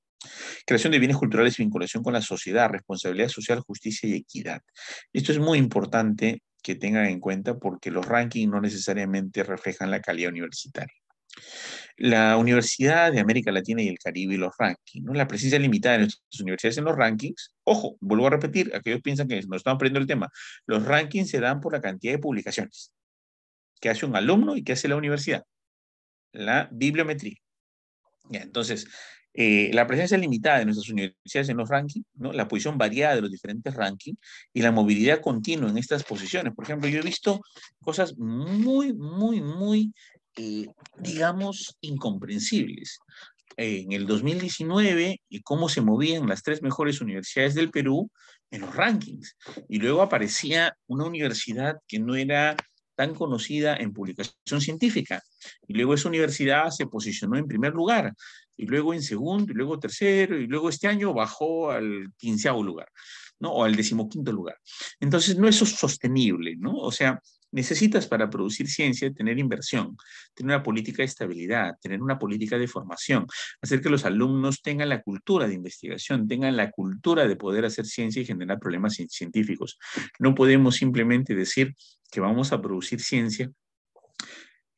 Creación de bienes culturales y vinculación con la sociedad, responsabilidad social, justicia y equidad. Esto es muy importante que tengan en cuenta porque los rankings no necesariamente reflejan la calidad universitaria. La Universidad de América Latina y el Caribe y los rankings, la presencia limitada de nuestras universidades en los rankings, ojo, vuelvo a repetir, aquellos piensan que nos están perdiendo el tema, los rankings se dan por la cantidad de publicaciones que hace un alumno y qué hace la universidad, la bibliometría. entonces, eh, la presencia limitada de nuestras universidades en los rankings, ¿no? la posición variada de los diferentes rankings y la movilidad continua en estas posiciones. Por ejemplo, yo he visto cosas muy, muy, muy, eh, digamos, incomprensibles. en el 2019, y cómo se movían las tres mejores universidades del Perú en los rankings. Y luego aparecía una universidad que no era tan conocida en publicación científica. Y luego esa universidad se posicionó en primer lugar, y luego en segundo, y luego tercero, y luego este año bajó al quinceavo lugar, ¿no? O al decimoquinto lugar. Entonces, no es sostenible, ¿no? O sea, Necesitas para producir ciencia tener inversión, tener una política de estabilidad, tener una política de formación, hacer que los alumnos tengan la cultura de investigación, tengan la cultura de poder hacer ciencia y generar problemas científicos. No podemos simplemente decir que vamos a producir ciencia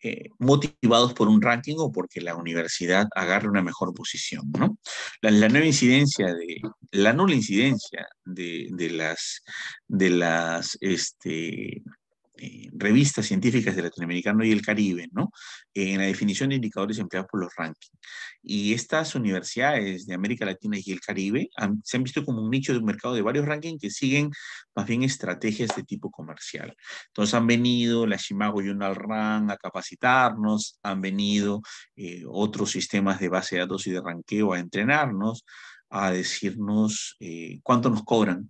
eh, motivados por un ranking o porque la universidad agarre una mejor posición. ¿no? La, nueva incidencia de, la nula incidencia de, las, de las este, eh, revistas científicas de latinoamericano y el Caribe, ¿no? en la definición de indicadores empleados por los rankings. Y estas universidades de América Latina y el Caribe se han visto como un nicho de un mercado de varios rankings que siguen más bien estrategias de tipo comercial. Entonces han venido la Shimago al Rank a capacitarnos, han venido eh, otros sistemas de base de datos y de ranqueo a entrenarnos, a decirnos eh, cuánto nos cobran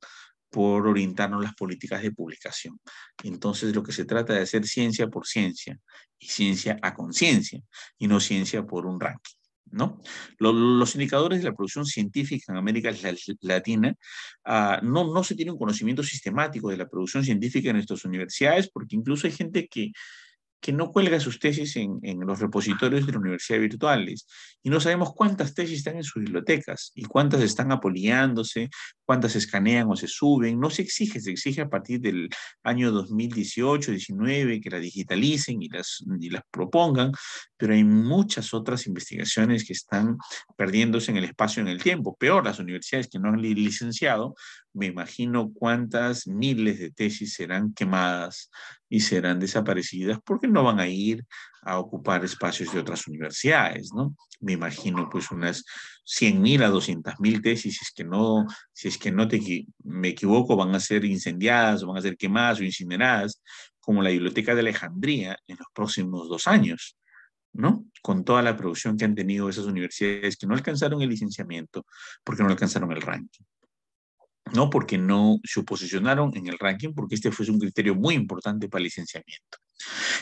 por orientarnos las políticas de publicación. Entonces, lo que se trata de hacer ciencia por ciencia y ciencia a conciencia y no ciencia por un ranking. ¿No? Los, indicadores de la producción científica en América Latina ah, no, no se tiene un conocimiento sistemático de la producción científica en nuestras universidades, porque incluso hay gente que, que no cuelga sus tesis en, los repositorios de la universidad virtuales. Y no sabemos cuántas tesis están en sus bibliotecas y cuántas están apoliándose, cuántas escanean o se suben. No se exige, se exige a partir del año 2018, 19, que las digitalicen y las, las propongan, pero hay muchas otras investigaciones que están perdiéndose en el espacio, y en el tiempo. Peor, las universidades que no han licenciado me imagino cuántas miles de tesis serán quemadas y serán desaparecidas porque no van a ir a ocupar espacios de otras universidades, ¿no? Me imagino pues unas 100.000 a 200.000 tesis, si es que no, si es que no me equivoco, van a ser incendiadas o van a ser quemadas o incineradas, como la Biblioteca de Alejandría en los próximos dos años. ¿no? Con toda la producción que han tenido esas universidades que no alcanzaron el licenciamiento porque no alcanzaron el ranking. ¿no? Porque no se posicionaron en el ranking, porque este fue un criterio muy importante para licenciamiento.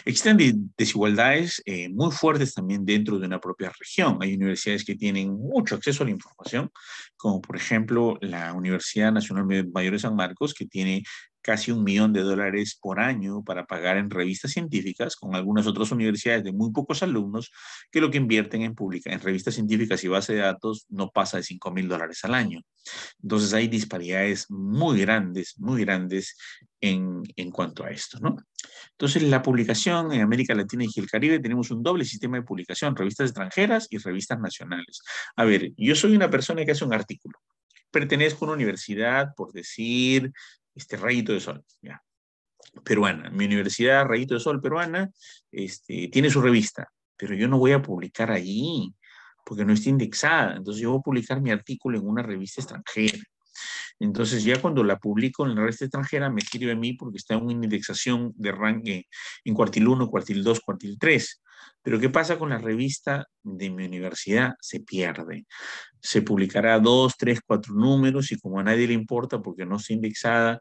Existen desigualdades eh, muy fuertes también dentro de una propia región. Hay universidades que tienen mucho acceso a la información, como por ejemplo la Universidad Nacional Mayor de San Marcos, que tiene casi un millón de dólares por año para pagar en revistas científicas, con algunas otras universidades de muy pocos alumnos, que lo que invierten en, publica, en revistas científicas y base de datos no pasa de cinco mil dólares al año. Entonces hay disparidades muy grandes, muy grandes en, en cuanto a esto. ¿no? Entonces la publicación en América Latina y el Caribe tenemos un doble sistema de publicación, revistas extranjeras y revistas nacionales. A ver, yo soy una persona que hace un artículo pertenezco a una universidad, por decir, este rayito de sol, peruana. Mi universidad, Rayito de Sol peruana, este, tiene su revista, pero yo no voy a publicar ahí porque no está indexada. Entonces yo voy a publicar mi artículo en una revista extranjera. Entonces ya cuando la publico en la revista extranjera me sirve a mí porque está en una indexación de rango en cuartil 1, cuartil 2, cuartil 3. Pero ¿qué pasa con la revista de mi universidad? Se pierde. Se publicará dos, tres, cuatro números y como a nadie le importa porque no está indexada,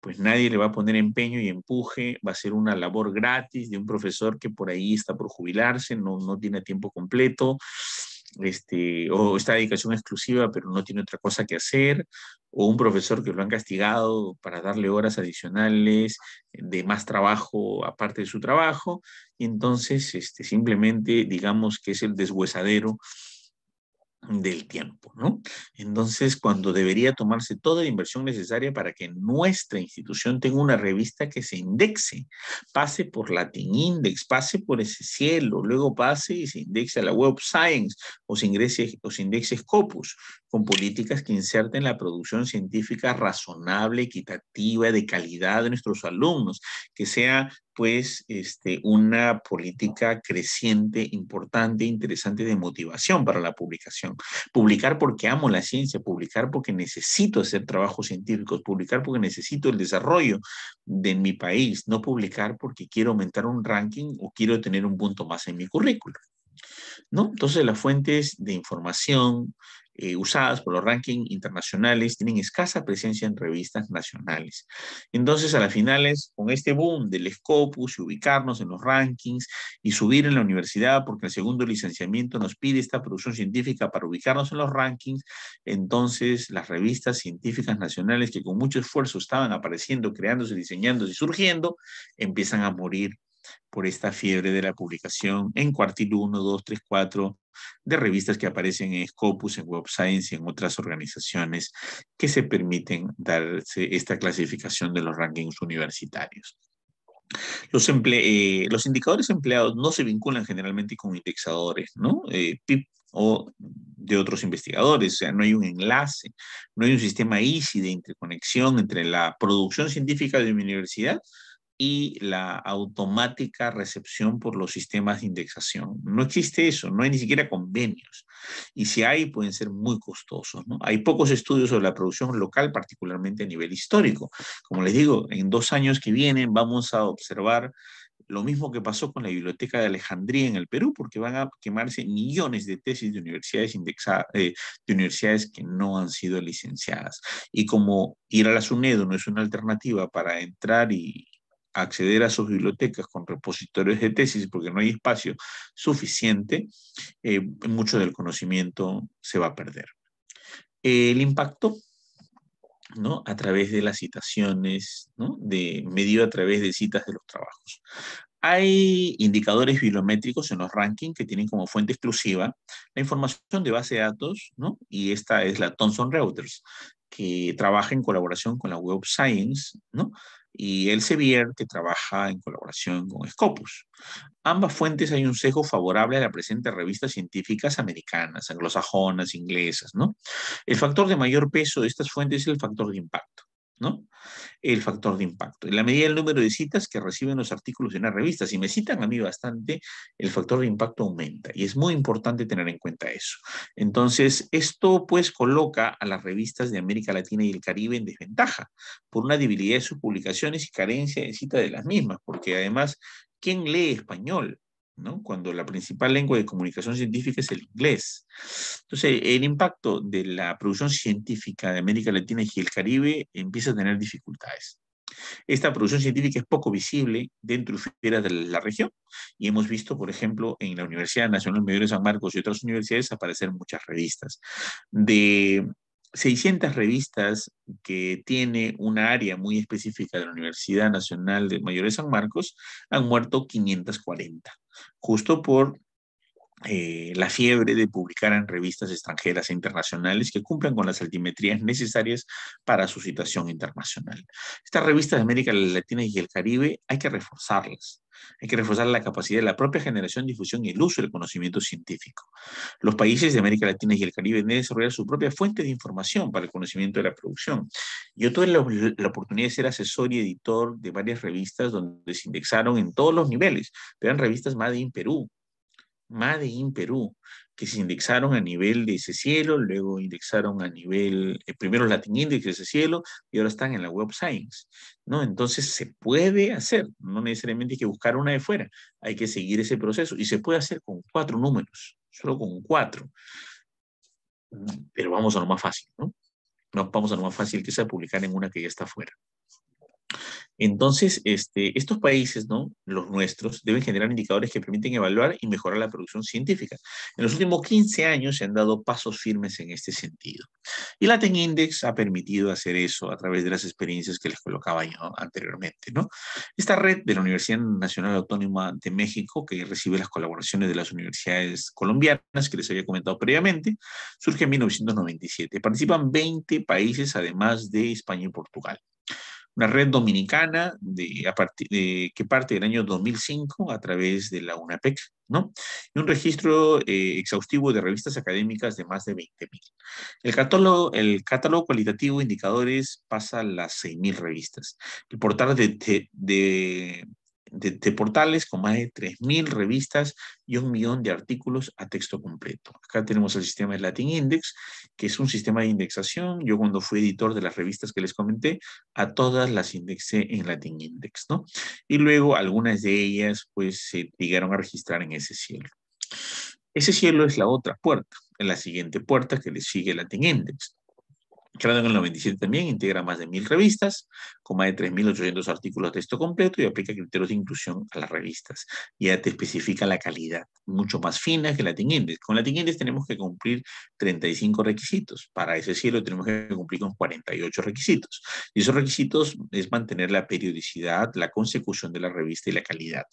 pues nadie le va a poner empeño y empuje, va a ser una labor gratis de un profesor que por ahí está por jubilarse, no, no tiene tiempo completo este, o esta dedicación exclusiva, pero no tiene otra cosa que hacer, o un profesor que lo han castigado para darle horas adicionales de más trabajo aparte de su trabajo, y entonces este, simplemente digamos que es el deshuesadero del tiempo, ¿no? Entonces, cuando debería tomarse toda la inversión necesaria para que nuestra institución tenga una revista que se indexe, pase por Latin Index, pase por ese cielo, luego pase y se indexe a la Web Science o se, ingrese, o se indexe Scopus, con políticas que inserten la producción científica razonable, equitativa, de calidad de nuestros alumnos, que sea pues este, una política creciente, importante, interesante de motivación para la publicación. Publicar porque amo la ciencia, publicar porque necesito hacer trabajos científicos, publicar porque necesito el desarrollo de mi país, no publicar porque quiero aumentar un ranking o quiero tener un punto más en mi currículum. ¿No? Entonces las fuentes de información, eh, usadas por los rankings internacionales tienen escasa presencia en revistas nacionales. Entonces, a las finales, con este boom del Scopus y ubicarnos en los rankings y subir en la universidad, porque el segundo licenciamiento nos pide esta producción científica para ubicarnos en los rankings, entonces las revistas científicas nacionales que con mucho esfuerzo estaban apareciendo, creándose, diseñándose y surgiendo, empiezan a morir por esta fiebre de la publicación en cuartil 1, 2, 3, 4 de revistas que aparecen en Scopus, en Web Science y en otras organizaciones que se permiten darse esta clasificación de los rankings universitarios. Los, eh, los indicadores empleados no se vinculan generalmente con indexadores, ¿no? PIP eh, o de otros investigadores. O sea, no hay un enlace, no hay un sistema easy de interconexión entre la producción científica de una universidad y la automática recepción por los sistemas de indexación. No existe eso, no hay ni siquiera convenios. Y si hay, pueden ser muy costosos. ¿no? Hay pocos estudios sobre la producción local, particularmente a nivel histórico. Como les digo, en dos años que vienen vamos a observar lo mismo que pasó con la Biblioteca de Alejandría en el Perú, porque van a quemarse millones de tesis de universidades, indexadas, eh, de universidades que no han sido licenciadas. Y como ir a la SUNEDO no es una alternativa para entrar y, acceder a sus bibliotecas con repositorios de tesis porque no hay espacio suficiente, eh, mucho del conocimiento se va a perder. El impacto ¿no? a través de las citaciones, ¿no? de, medido a través de citas de los trabajos. Hay indicadores bibliométricos en los rankings que tienen como fuente exclusiva la información de base de datos, ¿no? y esta es la Thomson Reuters, que trabaja en colaboración con la Web Science, ¿no? y Elsevier, que trabaja en colaboración con Scopus. Ambas fuentes hay un sesgo favorable a la presente revistas científicas americanas, anglosajonas, inglesas. ¿no? El factor de mayor peso de estas fuentes es el factor de impacto. ¿no? El factor de impacto. En la medida del número de citas que reciben los artículos en las revista, si me citan a mí bastante, el factor de impacto aumenta y es muy importante tener en cuenta eso. Entonces, esto pues coloca a las revistas de América Latina y el Caribe en desventaja por una debilidad de sus publicaciones y carencia de cita de las mismas, porque además, ¿quién lee español? cuando la principal lengua de comunicación científica es el inglés. Entonces, el impacto de la producción científica de América Latina y el Caribe empieza a tener dificultades. Esta producción científica es poco visible dentro y fuera de la región y hemos visto, por ejemplo, en la Universidad Nacional Mayor de San Marcos y otras universidades aparecer muchas revistas de 600 revistas que tiene una área muy específica de la Universidad Nacional de Mayor de San Marcos, han muerto 540, justo por eh, la fiebre de publicar en revistas extranjeras e internacionales que cumplan con las altimetrías necesarias para su situación internacional. Estas revistas de América Latina y el Caribe hay que reforzarlas. Hay que reforzar la capacidad de la propia generación, difusión y el uso del conocimiento científico. Los países de América Latina y el Caribe deben desarrollar su propia fuente de información para el conocimiento de la producción. Yo tuve la, oportunidad de ser asesor y editor de varias revistas donde se indexaron en todos los niveles, eran revistas más de Perú, Made in Perú, que se indexaron a nivel de ese cielo, luego indexaron a nivel, eh, primero Latin Index de ese cielo, y ahora están en la Web Science, ¿no? Entonces se puede hacer, no necesariamente hay que buscar una de fuera, hay que seguir ese proceso, y se puede hacer con cuatro números, solo con cuatro. Pero vamos a lo más fácil, ¿no? nos vamos a lo más fácil que sea publicar en una que ya está fuera. Entonces, este, estos países, los nuestros, deben generar indicadores que permiten evaluar y mejorar la producción científica. En los últimos 15 años se han dado pasos firmes en este sentido. Y Latin e Index ha permitido hacer eso a través de las experiencias que les colocaba yo anteriormente. Esta red de la Universidad Nacional Autónoma de México, que recibe las colaboraciones de las universidades colombianas que les había comentado previamente, surge en 1997. Participan 20 países, además de España y Portugal una red dominicana que parte del año 2005 a través de la UNAPEC, ¿no? Y un registro eh, exhaustivo de revistas académicas de más de 20.000. El catálogo, el catálogo cualitativo de indicadores pasa a las 6.000 revistas. El portal de, de, portales con más de 3.000 revistas y un millón de artículos a texto completo. Acá tenemos el sistema de Latin Index, que es un sistema de indexación. Yo cuando fui editor de las revistas que les comenté, a todas las indexé en Latin Index, ¿no? Y luego algunas de ellas pues se llegaron a registrar en ese cielo. Ese cielo es la otra puerta, la siguiente puerta que le sigue Latin Index. Creado en el 97 también, integra más de mil revistas, con más de 3.800 artículos de texto completo y aplica criterios de inclusión a las revistas. Ya te especifica la calidad, mucho más fina que la Index. Con la Index tenemos que cumplir 35 requisitos. Para ese cielo tenemos que cumplir con 48 requisitos. Y esos requisitos es mantener la periodicidad, la consecución de la revista y la calidad.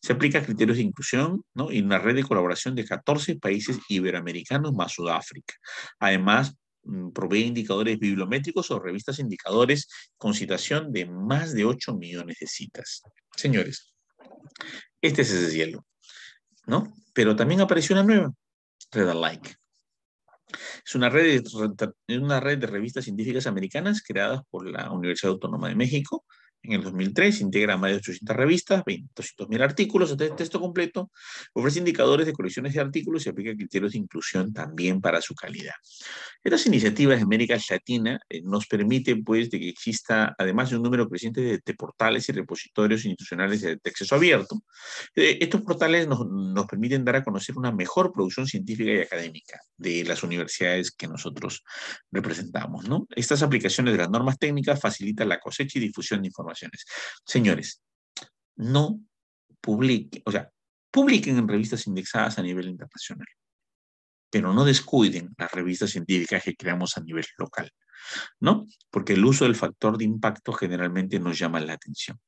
Se aplica criterios de inclusión ¿no? y una red de colaboración de 14 países iberoamericanos más Sudáfrica. Además, Mm, provee indicadores bibliométricos o revistas indicadores con citación de más de 8 millones de citas. Señores, este es ese cielo, ¿no? Pero también apareció una nueva, Red Alike. Es una red, de, una red de revistas científicas americanas creadas por la Universidad Autónoma de México en el 2003, integra más de 800 revistas, 200.000 artículos, el este texto completo, ofrece indicadores de colecciones de artículos y aplica criterios de inclusión también para su calidad. Estas iniciativas de América Latina eh, nos permiten, pues, de que exista, además de un número creciente de, portales y repositorios institucionales de, acceso abierto, eh, estos portales nos, permiten dar a conocer una mejor producción científica y académica de las universidades que nosotros representamos, ¿no? Estas aplicaciones de las normas técnicas facilitan la cosecha y difusión de información Señores, no publiquen, o sea, publiquen en revistas indexadas a nivel internacional, pero no descuiden las revistas científicas que creamos a nivel local, ¿no? Porque el uso del factor de impacto generalmente nos llama la atención.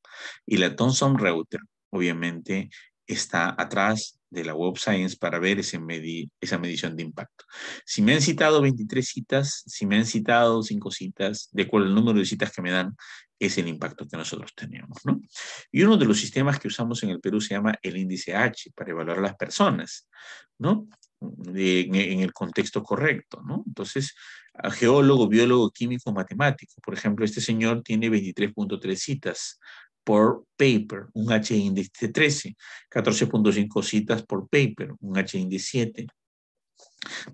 Y la Thomson Reuter, obviamente, está atrás de la Web Science para ver esa medición de impacto. Si me han citado 23 citas, si me han citado 5 citas, de acuerdo al número de citas que me dan, es el impacto que nosotros tenemos. ¿no? Y uno de los sistemas que usamos en el Perú se llama el índice H para evaluar a las personas, ¿no? En, el contexto correcto, ¿no? Entonces, geólogo, biólogo, químico, matemático, por ejemplo, este señor tiene 23.3 citas por paper, un H índice 13, 14.5 citas por paper, un H índice 7,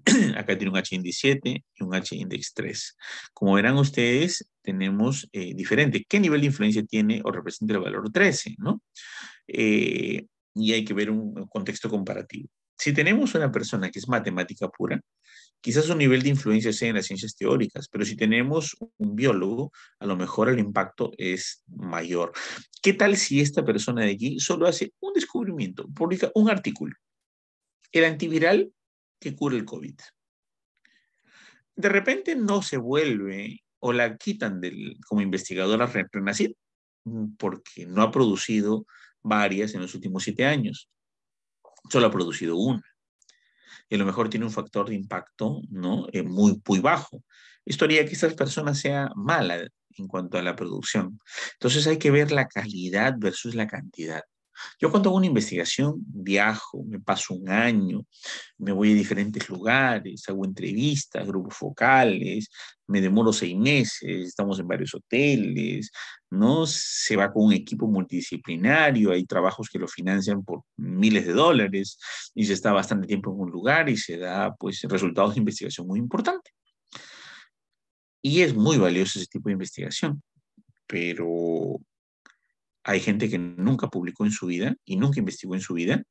Acá tiene un H-index 7 y un H-index 3. Como verán ustedes, tenemos eh, diferente. ¿Qué nivel de influencia tiene o representa el valor 13? ¿no? Eh, y hay que ver un contexto comparativo. Si tenemos una persona que es matemática pura, quizás su nivel de influencia sea en las ciencias teóricas, pero si tenemos un biólogo, a lo mejor el impacto es mayor. ¿Qué tal si esta persona de aquí solo hace un descubrimiento, publica un artículo? El antiviral que cura el COVID. De repente no se vuelve o la quitan del, como investigadora renacida mm, porque no ha producido varias en los últimos siete años. Solo ha producido una. Y a lo mejor tiene un factor de impacto ¿no? Eh, muy, muy bajo. Esto haría que estas persona sea mala en cuanto a la producción. Entonces hay que ver la calidad versus la cantidad. Yo cuando hago una investigación, viajo, me paso un año, me voy a diferentes lugares, hago entrevistas, grupos focales, me demoro seis meses, estamos en varios hoteles, ¿no? Se va con un equipo multidisciplinario, hay trabajos que lo financian por miles de dólares y se está bastante tiempo en un lugar y se da, pues, resultados de investigación muy importantes. Y es muy valioso ese tipo de investigación, pero hay gente que nunca publicó en su vida y nunca investigó en su vida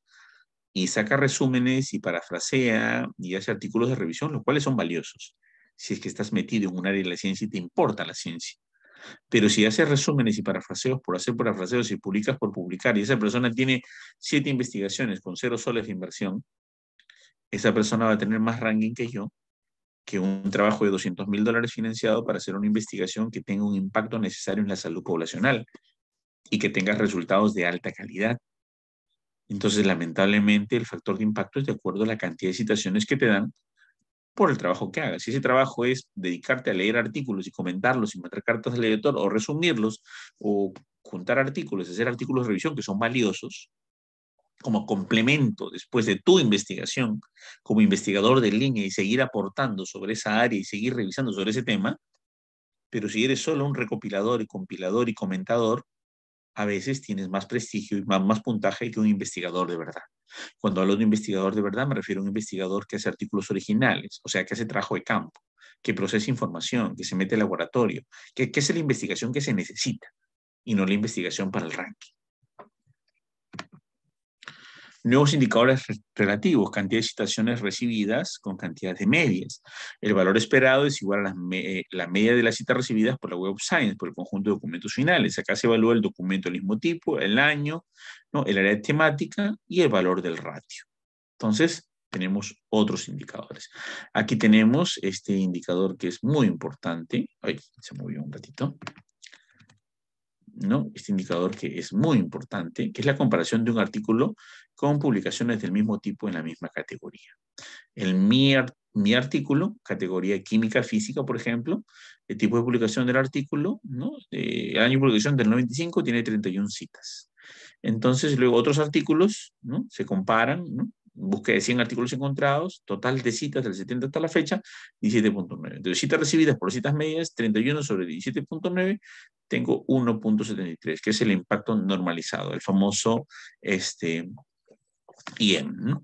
y saca resúmenes y parafrasea y hace artículos de revisión, los cuales son valiosos. Si es que estás metido en un área de la ciencia y te importa la ciencia. Pero si haces resúmenes y parafraseos por hacer parafraseos y publicas por publicar y esa persona tiene siete investigaciones con cero soles de inversión, esa persona va a tener más ranking que yo que un trabajo de 200 mil dólares financiado para hacer una investigación que tenga un impacto necesario en la salud poblacional, y que tengas resultados de alta calidad. Entonces, lamentablemente, el factor de impacto es de acuerdo a la cantidad de citaciones que te dan por el trabajo que hagas. Si ese trabajo es dedicarte a leer artículos y comentarlos y mandar cartas al editor o resumirlos o juntar artículos, hacer artículos de revisión que son valiosos como complemento después de tu investigación como investigador de línea y seguir aportando sobre esa área y seguir revisando sobre ese tema, pero si eres solo un recopilador y compilador y comentador, a veces tienes más prestigio y más, puntaje que un investigador de verdad. Cuando hablo de investigador de verdad, me refiero a un investigador que hace artículos originales, o sea, que hace trabajo de campo, que procesa información, que se mete al laboratorio, que, es la investigación que se necesita y no la investigación para el ranking. Nuevos indicadores relativos, cantidad de citaciones recibidas con cantidad de medias. El valor esperado es igual a eh, la, media de las citas recibidas por la Web of Science, por el conjunto de documentos finales. Acá se evalúa el documento del mismo tipo, el año, ¿no? el área temática y el valor del ratio. Entonces, tenemos otros indicadores. Aquí tenemos este indicador que es muy importante. Ay, se movió un ratito. ¿no? Este indicador que es muy importante, que es la comparación de un artículo con publicaciones del mismo tipo en la misma categoría. El mi, mi artículo, categoría química física, por ejemplo, el tipo de publicación del artículo, ¿no? el año de publicación del 95 tiene 31 citas. Entonces, luego otros artículos, ¿no? Se comparan, ¿no? de 100 artículos encontrados, total de citas del 70 hasta la fecha, 17.9. Entonces, citas recibidas por citas medias, 31 sobre 17.9, tengo 1.73, que es el impacto normalizado, el famoso este, IEM.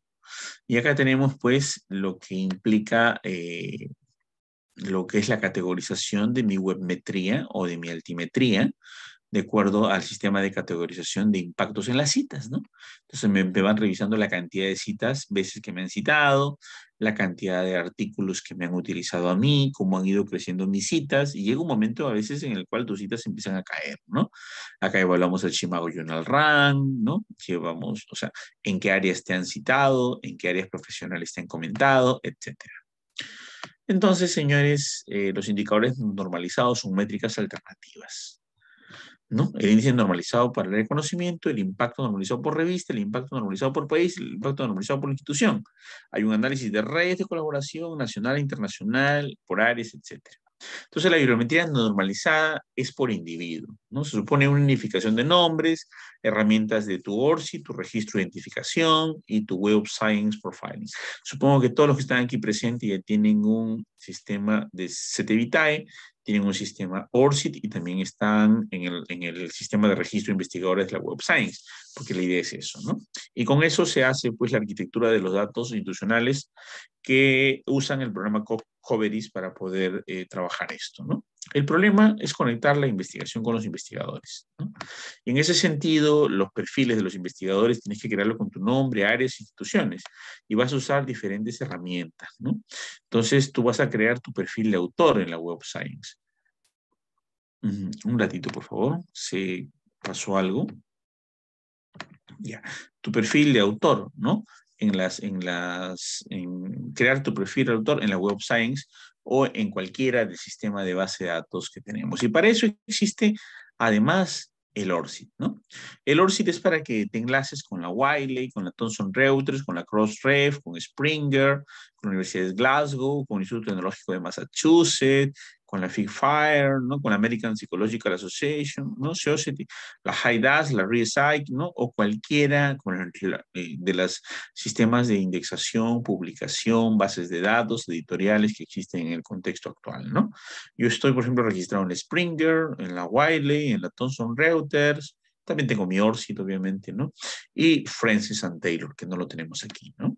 Y acá tenemos pues lo que implica eh, lo que es la categorización de mi webmetría o de mi altimetría, de acuerdo al sistema de categorización de impactos en las citas, ¿no? Entonces me, van revisando la cantidad de citas, veces que me han citado, la cantidad de artículos que me han utilizado a mí, cómo han ido creciendo mis citas, y llega un momento a veces en el cual tus citas empiezan a caer, ¿no? Acá evaluamos el Shimago Journal Run, ¿no? Llevamos, o sea, en qué áreas te han citado, en qué áreas profesionales te han comentado, etcétera. Entonces, señores, eh, los indicadores normalizados son métricas alternativas. El índice normalizado para el reconocimiento, el impacto normalizado por revista, el impacto normalizado por país, el impacto normalizado por institución. Hay un análisis de redes de colaboración nacional, e internacional, por áreas, etc. Entonces, la bibliometría normalizada es por individuo, ¿no? Se supone una unificación de nombres, herramientas de tu ORSI, tu registro de identificación y tu Web of Science Profiling. Supongo que todos los que están aquí presentes ya tienen un sistema de CTVitae tienen un sistema ORCID y también están en el, sistema de registro de investigadores de la Web Science, porque la idea es eso, ¿no? Y con eso se hace, pues, la arquitectura de los datos institucionales que usan el programa Joveris para poder eh, trabajar esto. El problema es conectar la investigación con los investigadores. Y en ese sentido, los perfiles de los investigadores tienes que crearlo con tu nombre, áreas, instituciones, y vas a usar diferentes herramientas. Entonces, tú vas a crear tu perfil de autor en la Web Science. Un ratito, por favor. Se pasó algo. Ya. Tu perfil de autor, ¿no? en las, en las, en crear tu perfil de autor en la Web Science o en cualquiera del sistema de base de datos que tenemos. Y para eso existe además el ORCID, ¿no? El ORCID es para que te enlaces con la Wiley, con la Thomson Reuters, con la Crossref, con Springer, con la Universidad de Glasgow, con el Instituto Tecnológico de Massachusetts, con la FIRE, ¿no? con la American Psychological Association, ¿no? Society, la HIDAS, la ¿no? o cualquiera con eh, de los sistemas de indexación, publicación, bases de datos, editoriales que existen en el contexto actual. ¿no? Yo estoy, por ejemplo, registrado en Springer, en la Wiley, en la Thomson Reuters, también tengo mi Orsit, obviamente, ¿no? Y Francis and Taylor, que no lo tenemos aquí, ¿no?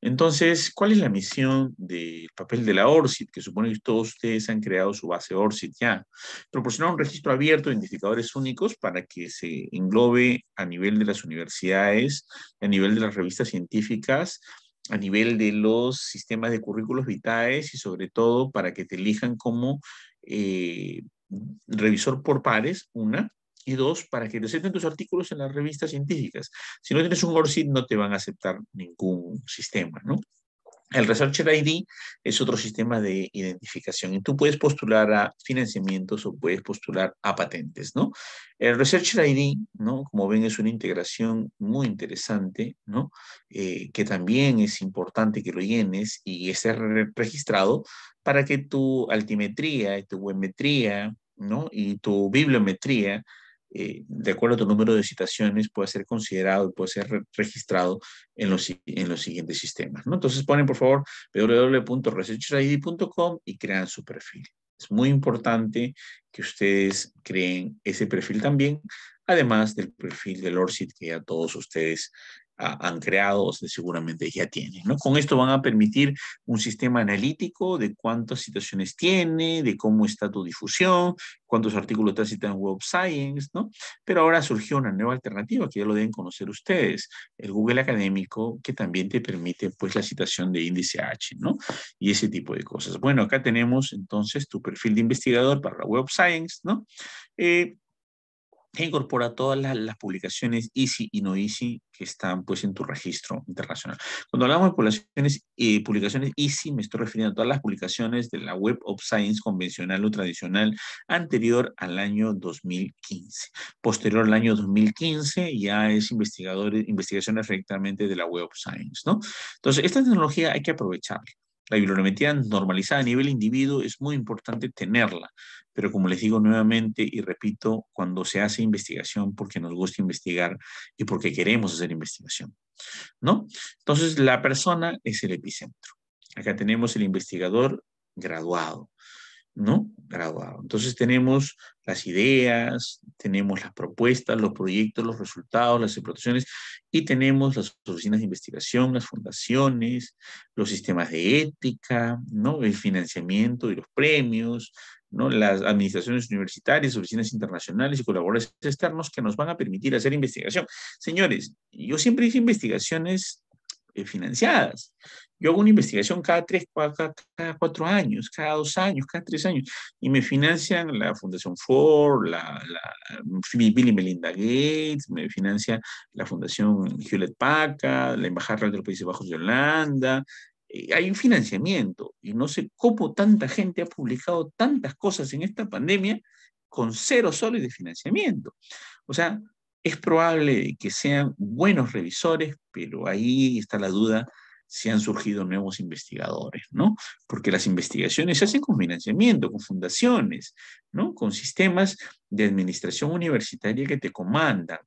Entonces, ¿cuál es la misión del papel de la ORCID? Que supone que todos ustedes han creado su base ORCID ya. Proporcionar un registro abierto de identificadores únicos para que se englobe a nivel de las universidades, a nivel de las revistas científicas, a nivel de los sistemas de currículos vitales y sobre todo para que te elijan como eh, revisor por pares, una, y dos, para que acepten tus artículos en las revistas científicas. Si no tienes un ORCID, no te van a aceptar ningún sistema, ¿no? El Researcher ID es otro sistema de identificación y tú puedes postular a financiamientos o puedes postular a patentes, ¿no? El Researcher ID, ¿no? Como ven, es una integración muy interesante, ¿no? Eh, que también es importante que lo llenes y esté registrado para que tu altimetría, tu webmetría, ¿no? Y tu bibliometría eh, de acuerdo a tu número de citaciones, puede ser considerado y puede ser registrado en los, en los siguientes sistemas. ¿no? Entonces ponen, por favor, www.researchid.com y crean su perfil. Es muy importante que ustedes creen ese perfil también, además del perfil del ORCID que ya todos ustedes han creado, seguramente ya tienen. ¿no? Con esto van a permitir un sistema analítico de cuántas situaciones tiene, de cómo está tu difusión, cuántos artículos te citan en Web Science, ¿no? Pero ahora surgió una nueva alternativa que ya lo deben conocer ustedes, el Google Académico, que también te permite pues la citación de índice H, ¿no? Y ese tipo de cosas. Bueno, acá tenemos entonces tu perfil de investigador para Web Science, ¿no? Eh, incorpora todas las, publicaciones easy y no easy que están pues en tu registro internacional. Cuando hablamos de publicaciones, y eh, publicaciones easy, me estoy refiriendo a todas las publicaciones de la Web of Science convencional o tradicional anterior al año 2015. Posterior al año 2015 ya es investigadores, investigaciones directamente de la Web of Science, ¿no? Entonces, esta tecnología hay que aprovecharla. La bibliometría normalizada a nivel individuo es muy importante tenerla, pero como les digo nuevamente y repito, cuando se hace investigación porque nos gusta investigar y porque queremos hacer investigación, ¿no? Entonces, la persona es el epicentro. Acá tenemos el investigador graduado, ¿no? graduado. Entonces tenemos las ideas, tenemos las propuestas, los proyectos, los resultados, las explotaciones y tenemos las oficinas de investigación, las fundaciones, los sistemas de ética, ¿no? el financiamiento y los premios, ¿no? las administraciones universitarias, oficinas internacionales y colaboradores externos que nos van a permitir hacer investigación. Señores, yo siempre hice investigaciones eh, financiadas. Yo hago una investigación cada tres, cada, cuatro años, cada dos años, cada tres años, y me financian la Fundación Ford, la, Bill y Melinda Gates, me financia la Fundación Hewlett Packard, la Embajada de los Países Bajos de Holanda. Eh, hay un financiamiento y no sé cómo tanta gente ha publicado tantas cosas en esta pandemia con cero soles de financiamiento. O sea, es probable que sean buenos revisores, pero ahí está la duda si han surgido nuevos investigadores, ¿no? Porque las investigaciones se hacen con financiamiento, con fundaciones, ¿no? Con sistemas de administración universitaria que te comandan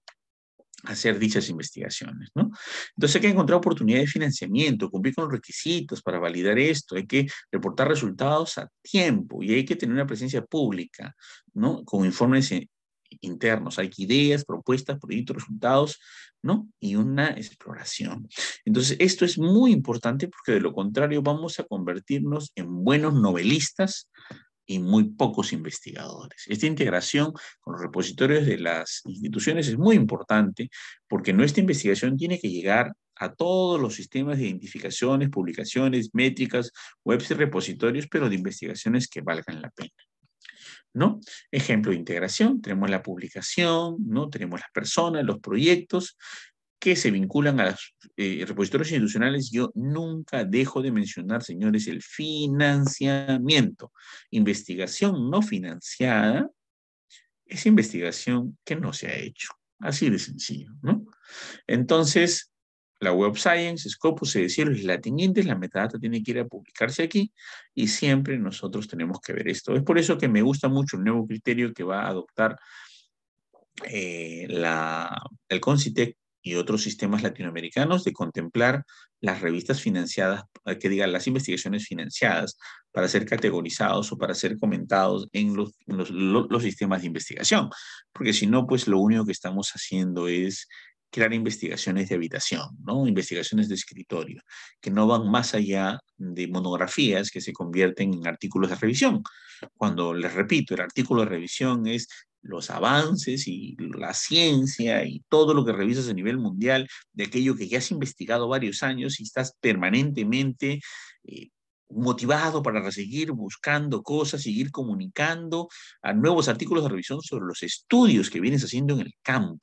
hacer dichas investigaciones, ¿no? Entonces hay que encontrar oportunidades de financiamiento, cumplir con los requisitos para validar esto, hay que reportar resultados a tiempo y hay que tener una presencia pública, ¿no? Con informes internos. Hay ideas, propuestas, proyectos, resultados, ¿no? Y una exploración. Entonces, esto es muy importante porque de lo contrario vamos a convertirnos en buenos novelistas y muy pocos investigadores. Esta integración con los repositorios de las instituciones es muy importante porque nuestra investigación tiene que llegar a todos los sistemas de identificaciones, publicaciones, métricas, webs y repositorios, pero de investigaciones que valgan la pena. ¿no? Ejemplo de integración, tenemos la publicación, ¿no? Tenemos las personas, los proyectos que se vinculan a los eh, repositorios institucionales. Yo nunca dejo de mencionar, señores, el financiamiento. Investigación no financiada es investigación que no se ha hecho. Así de sencillo, ¿no? Entonces, la Web Science, Scopus, es decir, los la metadata tiene que ir a publicarse aquí y siempre nosotros tenemos que ver esto. Es por eso que me gusta mucho el nuevo criterio que va a adoptar eh, el Concitec y otros sistemas latinoamericanos de contemplar las revistas financiadas, eh, que digan las investigaciones financiadas, para ser categorizados o para ser comentados en los, los, los sistemas de investigación. Porque si no, pues lo único que estamos haciendo es crear investigaciones de habitación, ¿no? investigaciones de escritorio, que no van más allá de monografías que se convierten en artículos de revisión. Cuando les repito, el artículo de revisión es los avances y la ciencia y todo lo que revisas a nivel mundial de aquello que ya has investigado varios años y estás permanentemente eh, motivado para seguir buscando cosas, seguir comunicando a nuevos artículos de revisión sobre los estudios que vienes haciendo en el campo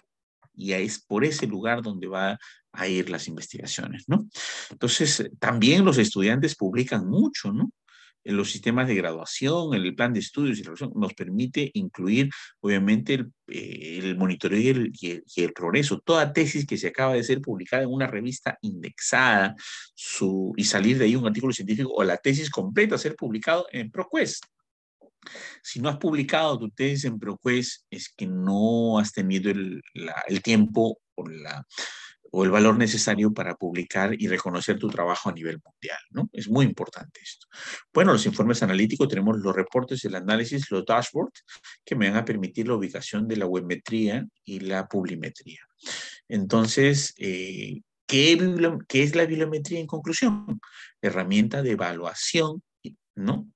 y es por ese lugar donde va a ir las investigaciones, ¿no? Entonces, eh, también los estudiantes publican mucho, ¿no? En los sistemas de graduación, en el plan de estudios y nos permite incluir, obviamente, el, eh, monitoreo y el, progreso. Toda tesis que se acaba de ser publicada en una revista indexada y salir de ahí un artículo científico o la tesis completa ser publicado en ProQuest, si no has publicado tu tesis en ProQuest, es que no has tenido el, tiempo o, el valor necesario para publicar y reconocer tu trabajo a nivel mundial. ¿no? Es muy importante esto. Bueno, los informes analíticos, tenemos los reportes, el análisis, los dashboards, que me van a permitir la ubicación de la webmetría y la publimetría. Entonces, eh, ¿qué, ¿qué es la bibliometría en conclusión? Herramienta de evaluación ¿no?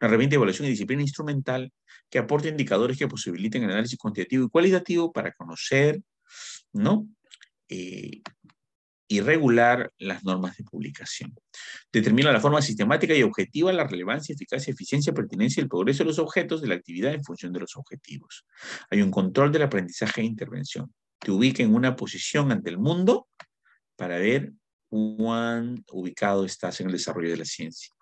Una herramienta de evaluación y disciplina instrumental que aporte indicadores que posibiliten el análisis cuantitativo y cualitativo para conocer, ¿no? Eh, y regular las normas de publicación. Determina la forma sistemática y objetiva la relevancia, eficacia, eficiencia, pertinencia y el progreso de los objetos de la actividad en función de los objetivos. Hay un control del aprendizaje e intervención. Te ubica en una posición ante el mundo para ver cuán ubicado estás en el desarrollo de la ciencia.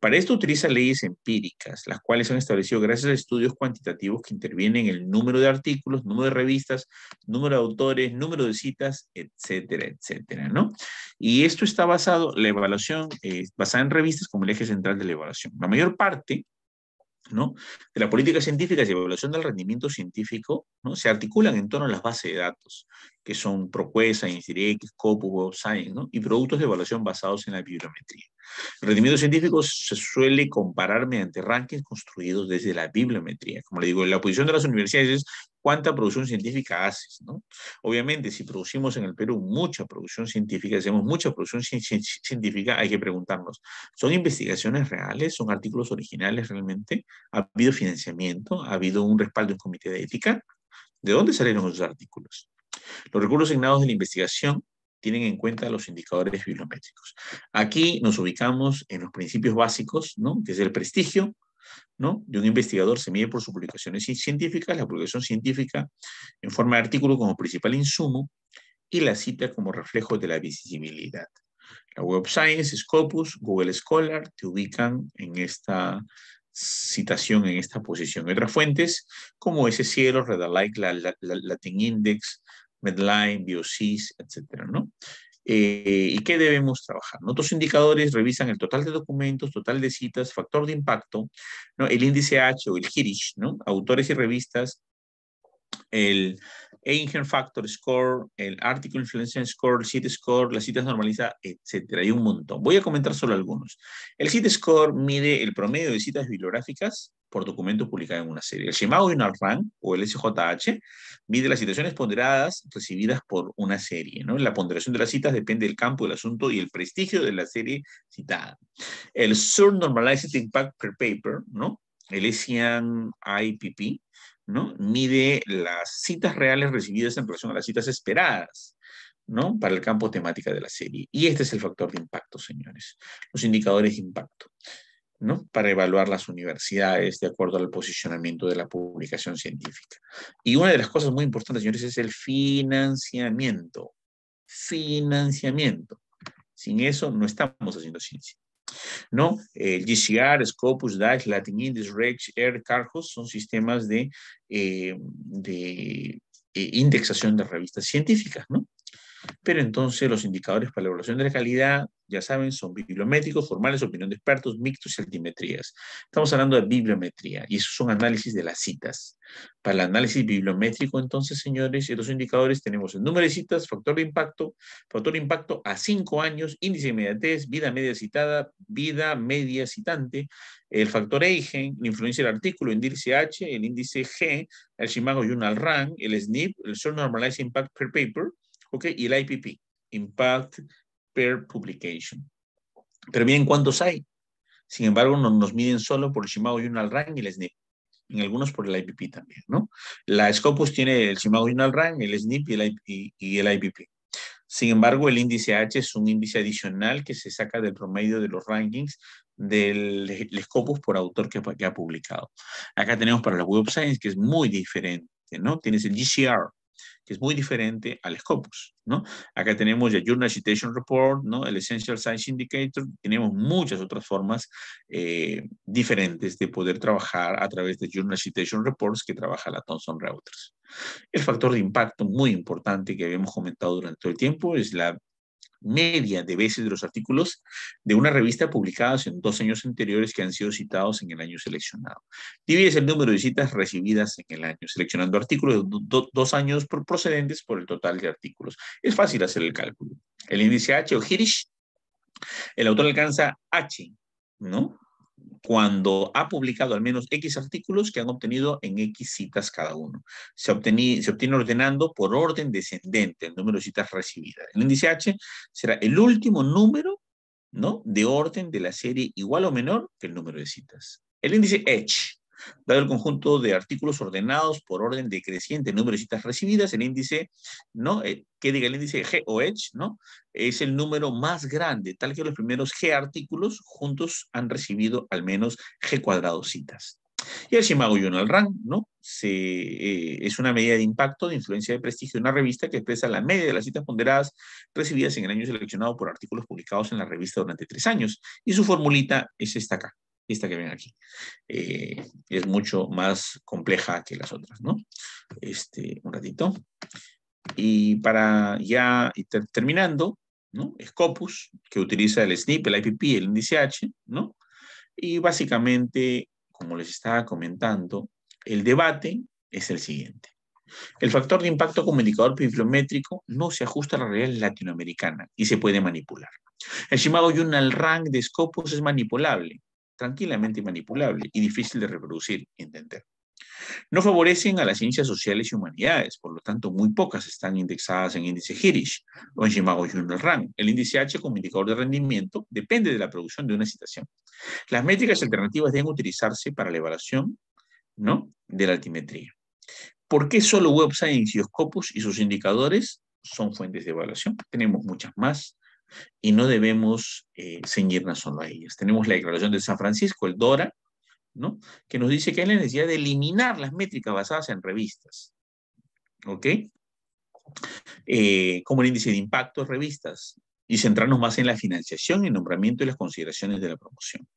Para esto utiliza leyes empíricas, las cuales se han establecido gracias a estudios cuantitativos que intervienen en el número de artículos, número de revistas, número de autores, número de citas, etcétera, etcétera, ¿no? Y esto está basado, la evaluación, eh, basada en revistas como el eje central de la evaluación. La mayor parte ¿no? de la política científica y de evaluación del rendimiento científico ¿no? se articulan en torno a las bases de datos, que son ProQuest, ScienceDirect, Scopus, y productos de evaluación basados en la bibliometría. El rendimiento científico se suele comparar mediante rankings construidos desde la bibliometría. Como le digo, la posición de las universidades es cuánta producción científica haces, Obviamente, si producimos en el Perú mucha producción científica, hacemos mucha producción científica, hay que preguntarnos, ¿son investigaciones reales? ¿Son artículos originales realmente? ¿Ha habido financiamiento? ¿Ha habido un respaldo en comité de ética? ¿De dónde salieron esos artículos? Los recursos asignados de la investigación tienen en cuenta los indicadores bibliométricos. Aquí nos ubicamos en los principios básicos, ¿no? que es el prestigio, ¿no? De un investigador se mide por sus publicaciones científicas, la publicación científica en forma de artículo como principal insumo y la cita como reflejo de la visibilidad. La Web Science, Scopus, Google Scholar te ubican en esta citación, en esta posición. Y otras fuentes como ese cielo, Red la, Latin Index, Medline, Biosys, etcétera, ¿no? Eh, ¿Y qué debemos trabajar? Otros indicadores revisan el total de documentos, total de citas, factor de impacto, ¿no? el índice H o el Hirish, ¿no? autores y revistas, el Eigen Factor Score, el Article Influencer Score, el Seed Score, las citas normalizadas, etc. Hay un montón. Voy a comentar solo algunos. El Seed Score mide el promedio de citas bibliográficas por documento publicado en una serie. El journal Rank, o el SJH, mide las citaciones ponderadas recibidas por una serie. La ponderación de las citas depende del campo del asunto y el prestigio de la serie citada. El Sur Normalized Impact Per Paper, ¿no? el SIAN IPP, Mide las citas reales recibidas en relación a las citas esperadas, ¿no? Para el campo temática de la serie. Y este es el factor de impacto, señores. Los indicadores de impacto, ¿no? Para evaluar las universidades de acuerdo al posicionamiento de la publicación científica. Y una de las cosas muy importantes, señores, es el financiamiento. Financiamiento. Sin eso no estamos haciendo ciencia. ¿no? El GCR, Scopus, DAX, Latin Index, REX, Air Cargos son sistemas de, eh, eh, indexación de revistas científicas, ¿no? Pero entonces los indicadores para la evaluación de la calidad, ya saben, son bibliométricos, formales, opinión de expertos, mixtos y altimetrías. Estamos hablando de bibliometría y esos son análisis de las citas. Para el análisis bibliométrico, entonces, señores, los indicadores tenemos el número de citas, factor de impacto, factor de impacto a cinco años, índice de inmediatez, vida media citada, vida media citante, el factor Eigen, la influencia del artículo, el índice H, el índice G, el Shimago Journal Rank, el SNIP, el Short Normalized Impact per Paper, ¿Ok? Y el IPP, Impact Per Publication. Pero miren cuántos hay. Sin embargo, no, nos miden solo por el Shimago Journal Rank y el SNP. En algunos por el IPP también, ¿no? La Scopus tiene el Shimago Journal Rank, el SNP y el, IPP. Sin embargo, el índice H es un índice adicional que se saca del promedio de los rankings del Scopus por autor que, que, ha publicado. Acá tenemos para la Web Science, que es muy diferente, ¿no? Tienes el GCR, que es muy diferente al Scopus, ¿no? Acá tenemos el Journal Citation Report, ¿no? El Essential Science Indicator, tenemos muchas otras formas eh, diferentes de poder trabajar a través de Journal Citation Reports que trabaja la Thomson Reuters. El factor de impacto muy importante que habíamos comentado durante todo el tiempo es la media de veces de los artículos de una revista publicados en dos años anteriores que han sido citados en el año seleccionado. Divide el número de citas recibidas en el año, seleccionando artículos de dos años por procedentes por el total de artículos. Es fácil hacer el cálculo. El índice H o Hirsch, el autor alcanza H, ¿no? cuando ha publicado al menos X artículos que han obtenido en X citas cada uno. Se, obtiene, ordenando por orden descendente el número de citas recibidas. El índice H será el último número ¿no? de orden de la serie igual o menor que el número de citas. El índice H Dado el conjunto de artículos ordenados por orden decreciente, número de citas recibidas, el índice, ¿no? Eh, ¿Qué que diga el índice G o H, ¿no? Es el número más grande, tal que los primeros G artículos juntos han recibido al menos G cuadrado citas. Y el Shimago Journal Rank, ¿no? Eh, es una medida de impacto, de influencia de prestigio de una revista que expresa la media de las citas ponderadas recibidas en el año seleccionado por artículos publicados en la revista durante tres años. Y su formulita es esta acá, esta que ven aquí. Eh, es mucho más compleja que las otras, ¿no? Este, un ratito. Y para ya terminando, ¿no? Scopus, que utiliza el SNP, el IPP, el índice H, ¿no? Y básicamente, como les estaba comentando, el debate es el siguiente. El factor de impacto como indicador bibliométrico no se ajusta a la realidad latinoamericana y se puede manipular. El Shimago Yunal Rank de Scopus es manipulable, tranquilamente manipulable y difícil de reproducir y entender. No favorecen a las ciencias sociales y humanidades, por lo tanto, muy pocas están indexadas en índice Hirish o en Shimago Junior Rank. El índice H como indicador de rendimiento depende de la producción de una citación. Las métricas alternativas deben utilizarse para la evaluación ¿no? de la altimetría. ¿Por qué solo websites y Scopus y sus indicadores son fuentes de evaluación? Tenemos muchas más y no debemos eh, ceñirnos solo a ellas. Tenemos la declaración de San Francisco, el DORA, ¿no? que nos dice que hay la necesidad de eliminar las métricas basadas en revistas. ¿Ok? Eh, como el índice de impacto, de revistas, y centrarnos más en la financiación, el nombramiento y las consideraciones de la promoción.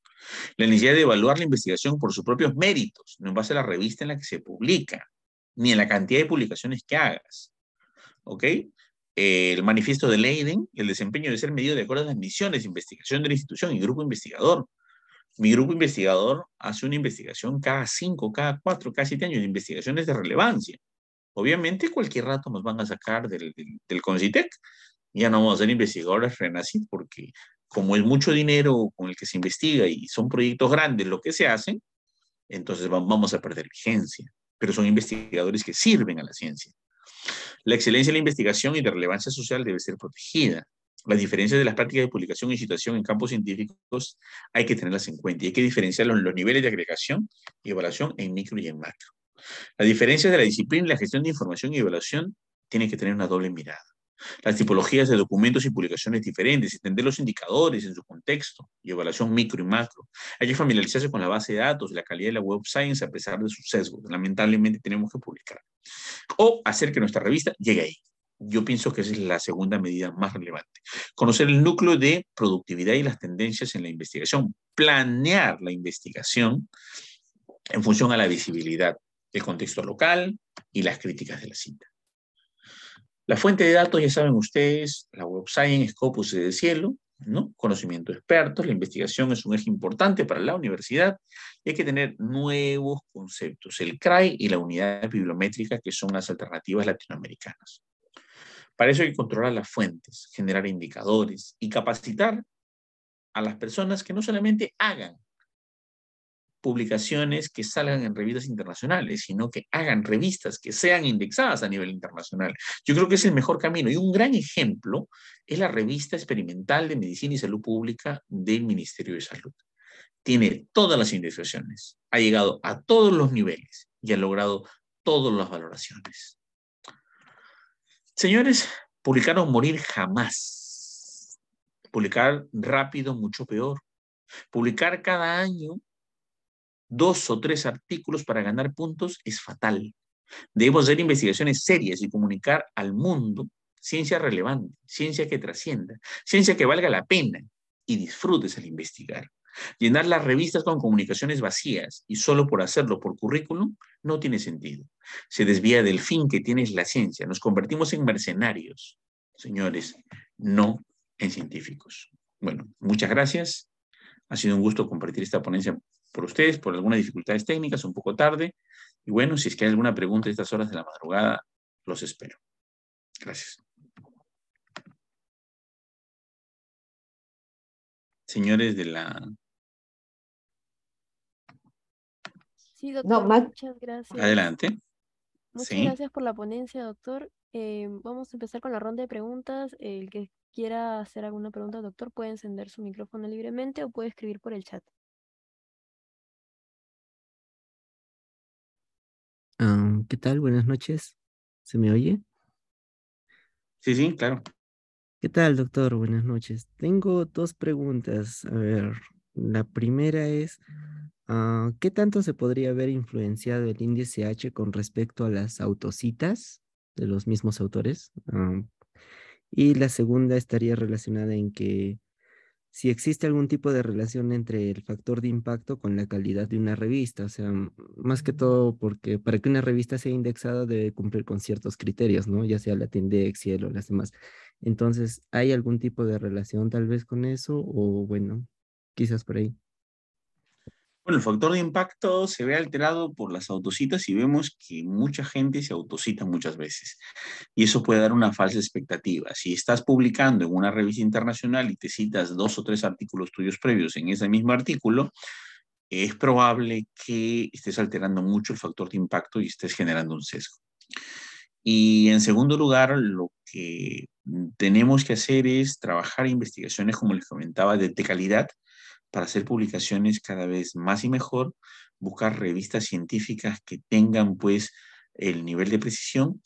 La necesidad de evaluar la investigación por sus propios méritos, no en base a la revista en la que se publica, ni en la cantidad de publicaciones que hagas. ¿Ok? el manifiesto de Leiden, el desempeño debe ser medido de acuerdo a las misiones, investigación de la institución y grupo investigador. Mi grupo investigador hace una investigación cada cinco, cada cuatro, cada siete años, de investigaciones de relevancia. Obviamente, cualquier rato nos van a sacar del, del, Ya no vamos a ser investigadores renacidos, porque como es mucho dinero con el que se investiga y son proyectos grandes lo que se hacen, entonces vamos a perder vigencia. Pero son investigadores que sirven a la ciencia. La excelencia en la investigación y de relevancia social debe ser protegida. Las diferencias de las prácticas de publicación y citación en campos científicos hay que tenerlas en cuenta y hay que diferenciar los, niveles de agregación y evaluación en micro y en macro. Las diferencias de la disciplina y la gestión de información y evaluación tienen que tener una doble mirada. Las tipologías de documentos y publicaciones diferentes, entender los indicadores en su contexto y evaluación micro y macro. Hay que familiarizarse con la base de datos, la calidad de la web science a pesar de sus sesgos. Lamentablemente tenemos que publicar o hacer que nuestra revista llegue ahí. Yo pienso que esa es la segunda medida más relevante. Conocer el núcleo de productividad y las tendencias en la investigación. Planear la investigación en función a la visibilidad, del contexto local y las críticas de la cita. La fuente de datos, ya saben ustedes, la web Science Scopus de Cielo, ¿no? Conocimiento de expertos, la investigación es un eje importante para la universidad y hay que tener nuevos conceptos, el CRAI y la unidad bibliométrica, que son las alternativas latinoamericanas. Para eso hay que controlar las fuentes, generar indicadores y capacitar a las personas que no solamente hagan publicaciones que salgan en revistas internacionales, sino que hagan revistas que sean indexadas a nivel internacional. Yo creo que es el mejor camino. Y un gran ejemplo es la revista experimental de medicina y salud pública del Ministerio de Salud. Tiene todas las investigaciones, ha llegado a todos los niveles y ha logrado todas las valoraciones. Señores, publicar o Morir jamás. Publicar rápido, mucho peor. Publicar cada año dos o tres artículos para ganar puntos es fatal. Debemos hacer investigaciones serias y comunicar al mundo ciencia relevante, ciencia que trascienda, ciencia que valga la pena y disfrutes al investigar. Llenar las revistas con comunicaciones vacías y solo por hacerlo por currículum no tiene sentido. Se desvía del fin que tiene la ciencia. Nos convertimos en mercenarios, señores, no en científicos. Bueno, muchas gracias. Ha sido un gusto compartir esta ponencia por ustedes, por algunas dificultades técnicas, un poco tarde. Y bueno, si es que hay alguna pregunta a estas horas de la madrugada, los espero. Gracias. señores de la... Sí, doctor, muchas gracias. Adelante. Muchas gracias por la ponencia, doctor. Eh, vamos a empezar con la ronda de preguntas. El que quiera hacer alguna pregunta, doctor, puede encender su micrófono libremente o puede escribir por el chat. Ah, ¿Qué tal? Buenas noches. ¿Se me oye? Sí, sí, claro. ¿Qué tal, doctor? Buenas noches. Tengo dos preguntas. A ver, la primera es, ah, ¿qué tanto se podría haber influenciado el índice H con respecto a las autocitas de los mismos autores? Ah, y la segunda estaría relacionada en que si existe algún tipo de relación entre el factor de impacto con la calidad de una revista. O sea, más que todo porque para que una revista sea indexada debe cumplir con ciertos criterios, ¿no? Ya sea la Tindex, o las demás. Entonces, ¿hay algún tipo de relación tal vez con eso? O bueno, quizás por ahí. Bueno, el factor de impacto se ve alterado por las autocitas y vemos que mucha gente se autocita muchas veces. Y eso puede dar una falsa expectativa. Si estás publicando en una revista internacional y te citas dos o tres artículos tuyos previos en ese mismo artículo, es probable que estés alterando mucho el factor de impacto y estés generando un sesgo. Y en segundo lugar, lo que tenemos que hacer es trabajar investigaciones, como les comentaba, de, de calidad para hacer publicaciones cada vez más y mejor, buscar revistas científicas que tengan pues el nivel de precisión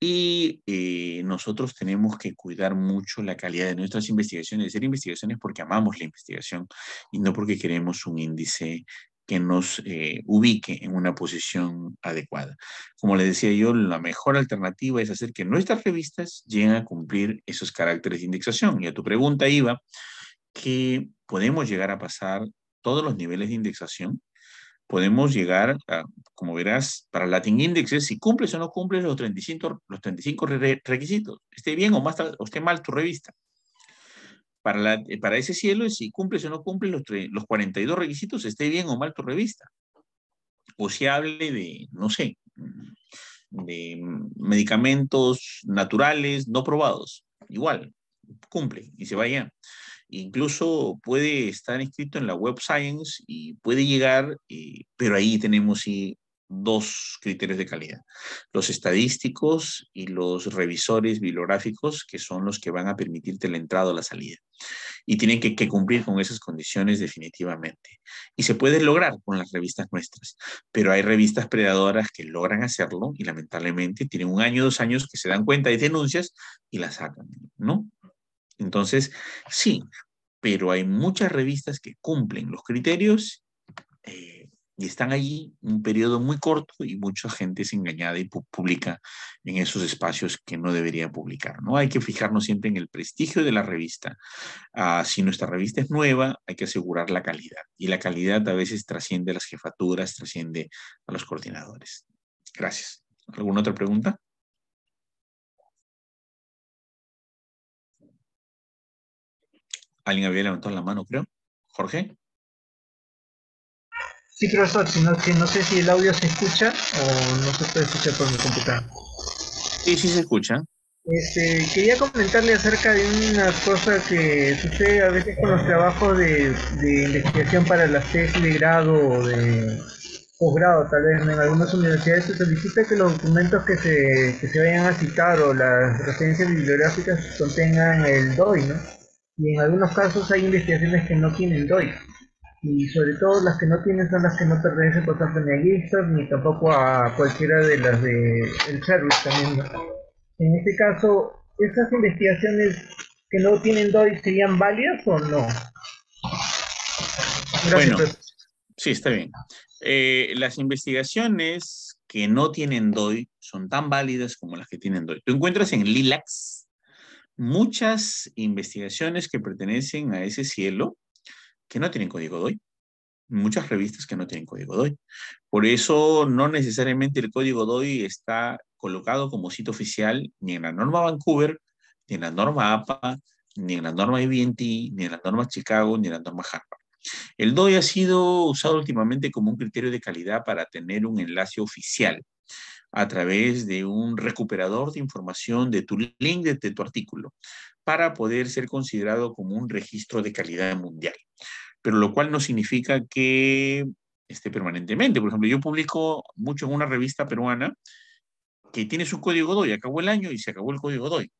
y eh, nosotros tenemos que cuidar mucho la calidad de nuestras investigaciones, de hacer investigaciones porque amamos la investigación y no porque queremos un índice que nos eh, ubique en una posición adecuada. Como les decía yo, la mejor alternativa es hacer que nuestras revistas lleguen a cumplir esos caracteres de indexación. Y a tu pregunta iba que podemos llegar a pasar todos los niveles de indexación, podemos llegar, a, como verás, para Latin Indexes, si cumples o no cumples los 35, los 35 requisitos, esté bien o, esté mal tu revista. Para, eh, para ese cielo, si cumples o no cumples los, los 42 requisitos, esté bien o mal tu revista. O si hable de, no sé, de medicamentos naturales no probados. Igual, cumple y se vaya incluso puede estar inscrito en la web Science y puede llegar, eh, pero ahí tenemos dos criterios de calidad, los estadísticos y los revisores bibliográficos, que son los que van a permitirte la entrada o la salida. Y tienen que, cumplir con esas condiciones definitivamente. Y se puede lograr con las revistas nuestras, pero hay revistas predadoras que logran hacerlo y lamentablemente tienen un año, dos años que se dan cuenta de denuncias y las sacan, ¿no? Entonces, sí, pero hay muchas revistas que cumplen los criterios eh, y están allí un periodo muy corto y mucha gente es engañada y publica en esos espacios que no debería publicar. ¿no? Hay que fijarnos siempre en el prestigio de la revista. Ah, si nuestra revista es nueva, hay que asegurar la calidad. Y la calidad a veces trasciende a las jefaturas, trasciende a los coordinadores. Gracias. ¿Alguna otra pregunta? Alguien había levantado la mano, creo. Jorge. Sí, profesor, sino que no sé si el audio se escucha o no se puede escuchar por mi computadora. Sí, sí se escucha. Este, quería comentarle acerca de una cosa que sucede a veces con los trabajos de, investigación para las tesis de grado o de posgrado, tal vez en algunas universidades se solicita que los documentos que se, que se vayan a citar o las referencias bibliográficas contengan el DOI, ¿no? y en algunos casos hay investigaciones que no tienen DOI y sobre todo las que no tienen son las que no pertenecen por tanto ni a GitHub ni tampoco a cualquiera de las de el service también en este caso esas investigaciones que no tienen DOI serían válidas o no bueno sí está bien eh, las investigaciones que no tienen DOI son tan válidas como las que tienen DOI tú encuentras en Lilacs muchas investigaciones que pertenecen a ese cielo que no tienen código DOI. Muchas revistas que no tienen código DOI. Por eso no necesariamente el código DOI está colocado como sitio oficial ni en la norma Vancouver, ni en la norma APA, ni en la norma IBNT, ni en la norma Chicago, ni en la norma Harvard. El DOI ha sido usado últimamente como un criterio de calidad para tener un enlace oficial, a través de un recuperador de información de tu link, de, tu artículo, para poder ser considerado como un registro de calidad mundial. Pero lo cual no significa que esté permanentemente. Por ejemplo, yo publico mucho en una revista peruana que tiene su código DOI, acabó el año y se acabó el código DOI.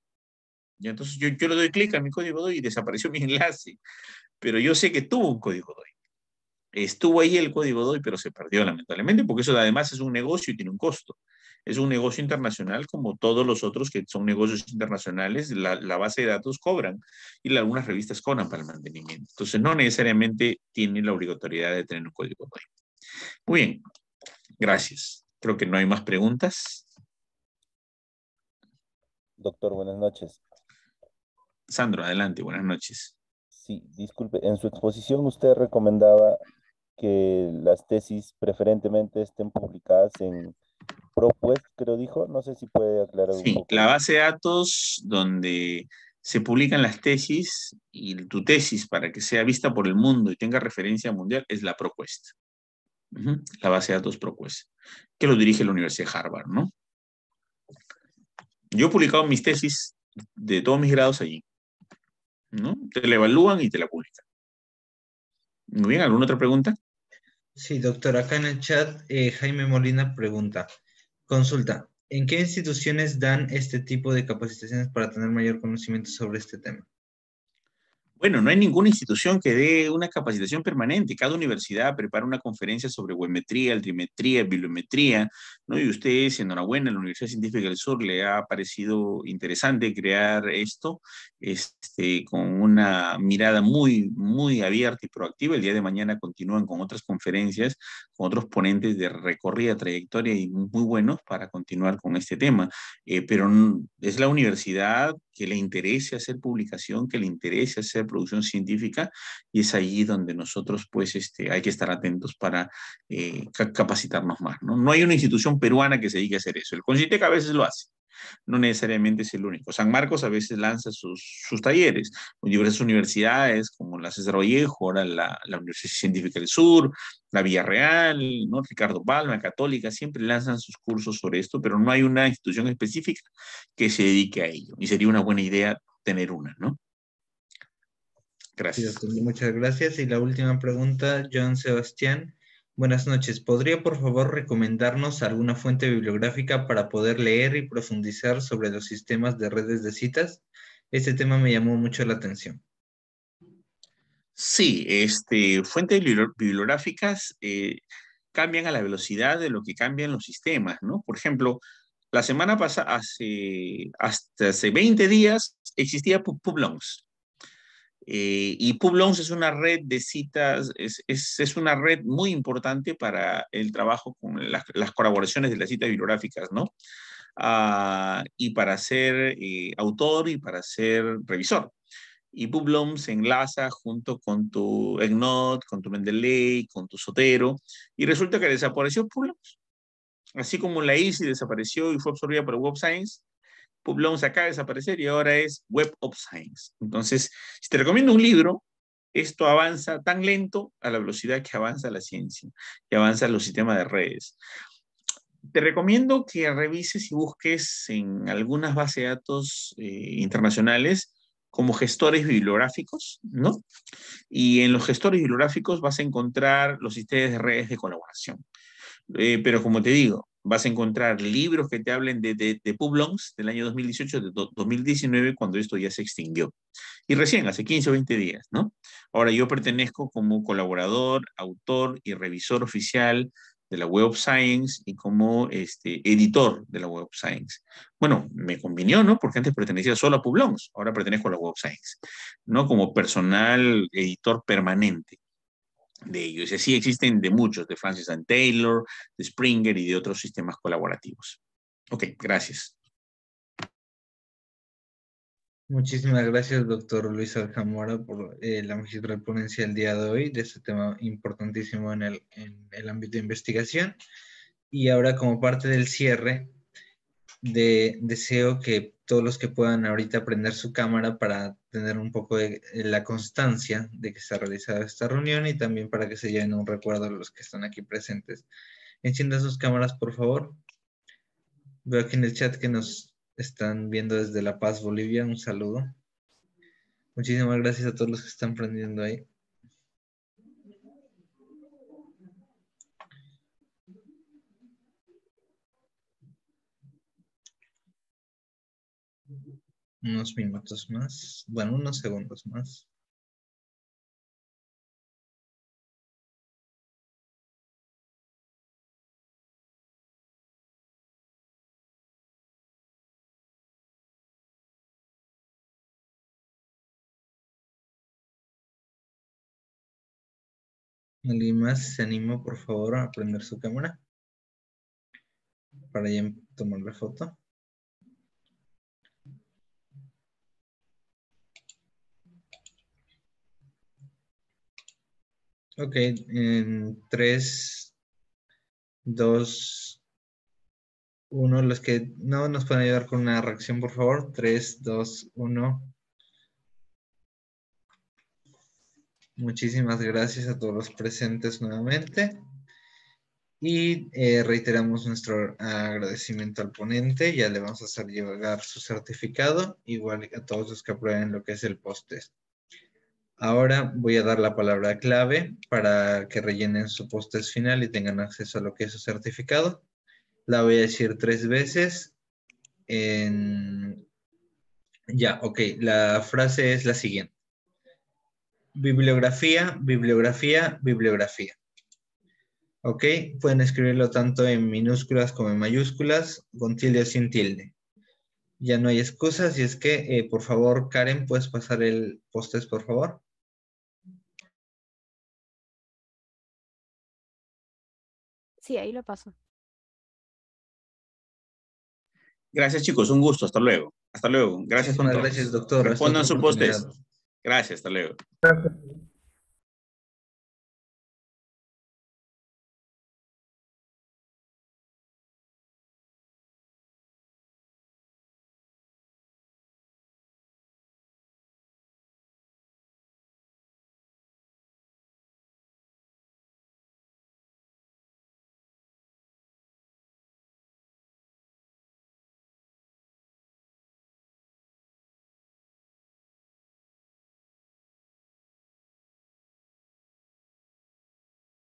Y entonces yo, yo le doy clic a mi código DOI y desapareció mi enlace. Pero yo sé que tuvo un código DOI. Estuvo ahí el código DOI, pero se perdió lamentablemente, porque eso además es un negocio y tiene un costo es un negocio internacional como todos los otros que son negocios internacionales, la, base de datos cobran y algunas revistas cobran para el mantenimiento. Entonces, no necesariamente tiene la obligatoriedad de tener un código Muy bien, gracias. Creo que no hay más preguntas. Doctor, buenas noches. Sandro, adelante, buenas noches. Sí, disculpe, en su exposición usted recomendaba que las tesis preferentemente estén publicadas en ProQuest, lo dijo, no sé si puede aclarar. Sí, la base de datos donde se publican las tesis y tu tesis para que sea vista por el mundo y tenga referencia mundial es la ProQuest. La base de datos ProQuest, que lo dirige la Universidad de Harvard, ¿no? Yo he publicado mis tesis de todos mis grados allí. ¿no? Te la evalúan y te la publican. Muy bien, ¿alguna otra pregunta? Sí, doctor, acá en el chat eh, Jaime Molina pregunta, consulta, ¿en qué instituciones dan este tipo de capacitaciones para tener mayor conocimiento sobre este tema? Bueno, no hay ninguna institución que dé una capacitación permanente. Cada universidad prepara una conferencia sobre geometría, altimetría, bibliometría, ¿no? Y ustedes, enhorabuena, la Universidad Científica del Sur le ha parecido interesante crear esto este, con una mirada muy, muy abierta y proactiva. El día de mañana continúan con otras conferencias, con otros ponentes de recorrida, trayectoria y muy buenos para continuar con este tema. Eh, pero es la universidad que le interese hacer publicación, que le interese hacer producción científica y es allí donde nosotros pues este, hay que estar atentos para eh, capacitarnos más. ¿no? no hay una institución peruana que se dedique a hacer eso. El Concitec a veces lo hace, no necesariamente es el único. San Marcos a veces lanza sus, sus talleres, diversas universidades como la César Vallejo, ahora la, Universidad Científica del Sur, la Villarreal, ¿no? Ricardo Palma, Católica, siempre lanzan sus cursos sobre esto, pero no hay una institución específica que se dedique a ello. Y sería una buena idea tener una, ¿no? Gracias. Muchas gracias. Y la última pregunta, John Sebastián. Buenas noches. ¿Podría por favor recomendarnos alguna fuente bibliográfica para poder leer y profundizar sobre los sistemas de redes de citas? Este tema me llamó mucho la atención. Sí, este, fuentes bibliográficas eh, cambian a la velocidad de lo que cambian los sistemas, ¿no? Por ejemplo, la semana pasada, hace, hasta hace 20 días, existía Publons. Eh, y Publons es una red de citas, es, es, es, una red muy importante para el trabajo con las, colaboraciones de las citas bibliográficas, ¿no? Ah, y para ser eh, autor y para ser revisor. Y Publon se enlaza junto con tu Egnot, con tu Mendeley, con tu Sotero, y resulta que desapareció Publon. Así como la ISI desapareció y fue absorbida por Web Science, Publón se acaba de desaparecer y ahora es Web of Science. Entonces, si te recomiendo un libro, esto avanza tan lento a la velocidad que avanza la ciencia que avanza los sistemas de redes. Te recomiendo que revises y busques en algunas bases de datos eh, internacionales como gestores bibliográficos, ¿no? Y en los gestores bibliográficos vas a encontrar los sistemas de redes de colaboración. Eh, pero como te digo, vas a encontrar libros que te hablen de, de, Publons del año 2018, de 2019, cuando esto ya se extinguió. Y recién, hace 15 o 20 días, ¿no? Ahora yo pertenezco como colaborador, autor y revisor oficial de la Web of Science y como este, editor de la Web of Science. Bueno, me convinió, ¿no? Porque antes pertenecía solo a Publons, ahora pertenezco a la Web of Science, ¿no? Como personal editor permanente de ellos. Y así existen de muchos, de Francis and Taylor, de Springer y de otros sistemas colaborativos. Ok, gracias. Muchísimas gracias, doctor Luis Aljamora, por eh, la magistral ponencia del día de hoy de este tema importantísimo en el, en el ámbito de investigación. Y ahora, como parte del cierre, deseo que todos los que puedan ahorita prender su cámara para tener un poco de, eh, la constancia de que se ha realizado esta reunión y también para que se lleven un recuerdo a los que están aquí presentes. Enciendan sus cámaras, por favor. Veo aquí en el chat que nos están viendo desde La Paz, Bolivia. Un saludo. Muchísimas gracias a todos los que están prendiendo ahí. unos minutos más, bueno, unos segundos más. ¿Alguien más se anima, por favor, a prender su cámara? Para ya tomar la foto. Ok, en 3, 2, 1. Los que no nos pueden ayudar con una reacción, por favor. 3, 2, 1. Muchísimas gracias a todos los presentes nuevamente. Y eh, reiteramos nuestro agradecimiento al ponente. Ya le vamos a hacer llegar su certificado, igual a todos los que aprueben lo que es el post-test. Ahora voy a dar la palabra clave para que rellenen su postes final y tengan acceso a lo que es su certificado. La voy a decir tres veces. Ya, ok. La frase es la siguiente. Bibliografía, bibliografía, bibliografía. ¿Ok? Pueden escribirlo tanto en minúsculas como en mayúsculas, con tilde o sin tilde. Ya no hay excusas y es que, eh, por favor, Karen, ¿puedes pasar el postes, por favor? Sí, ahí lo paso. Gracias, chicos. Un gusto. Hasta luego. Hasta luego. Gracias, Muchas Gracias, doctor. Respondan su postes. Gracias. Hasta luego.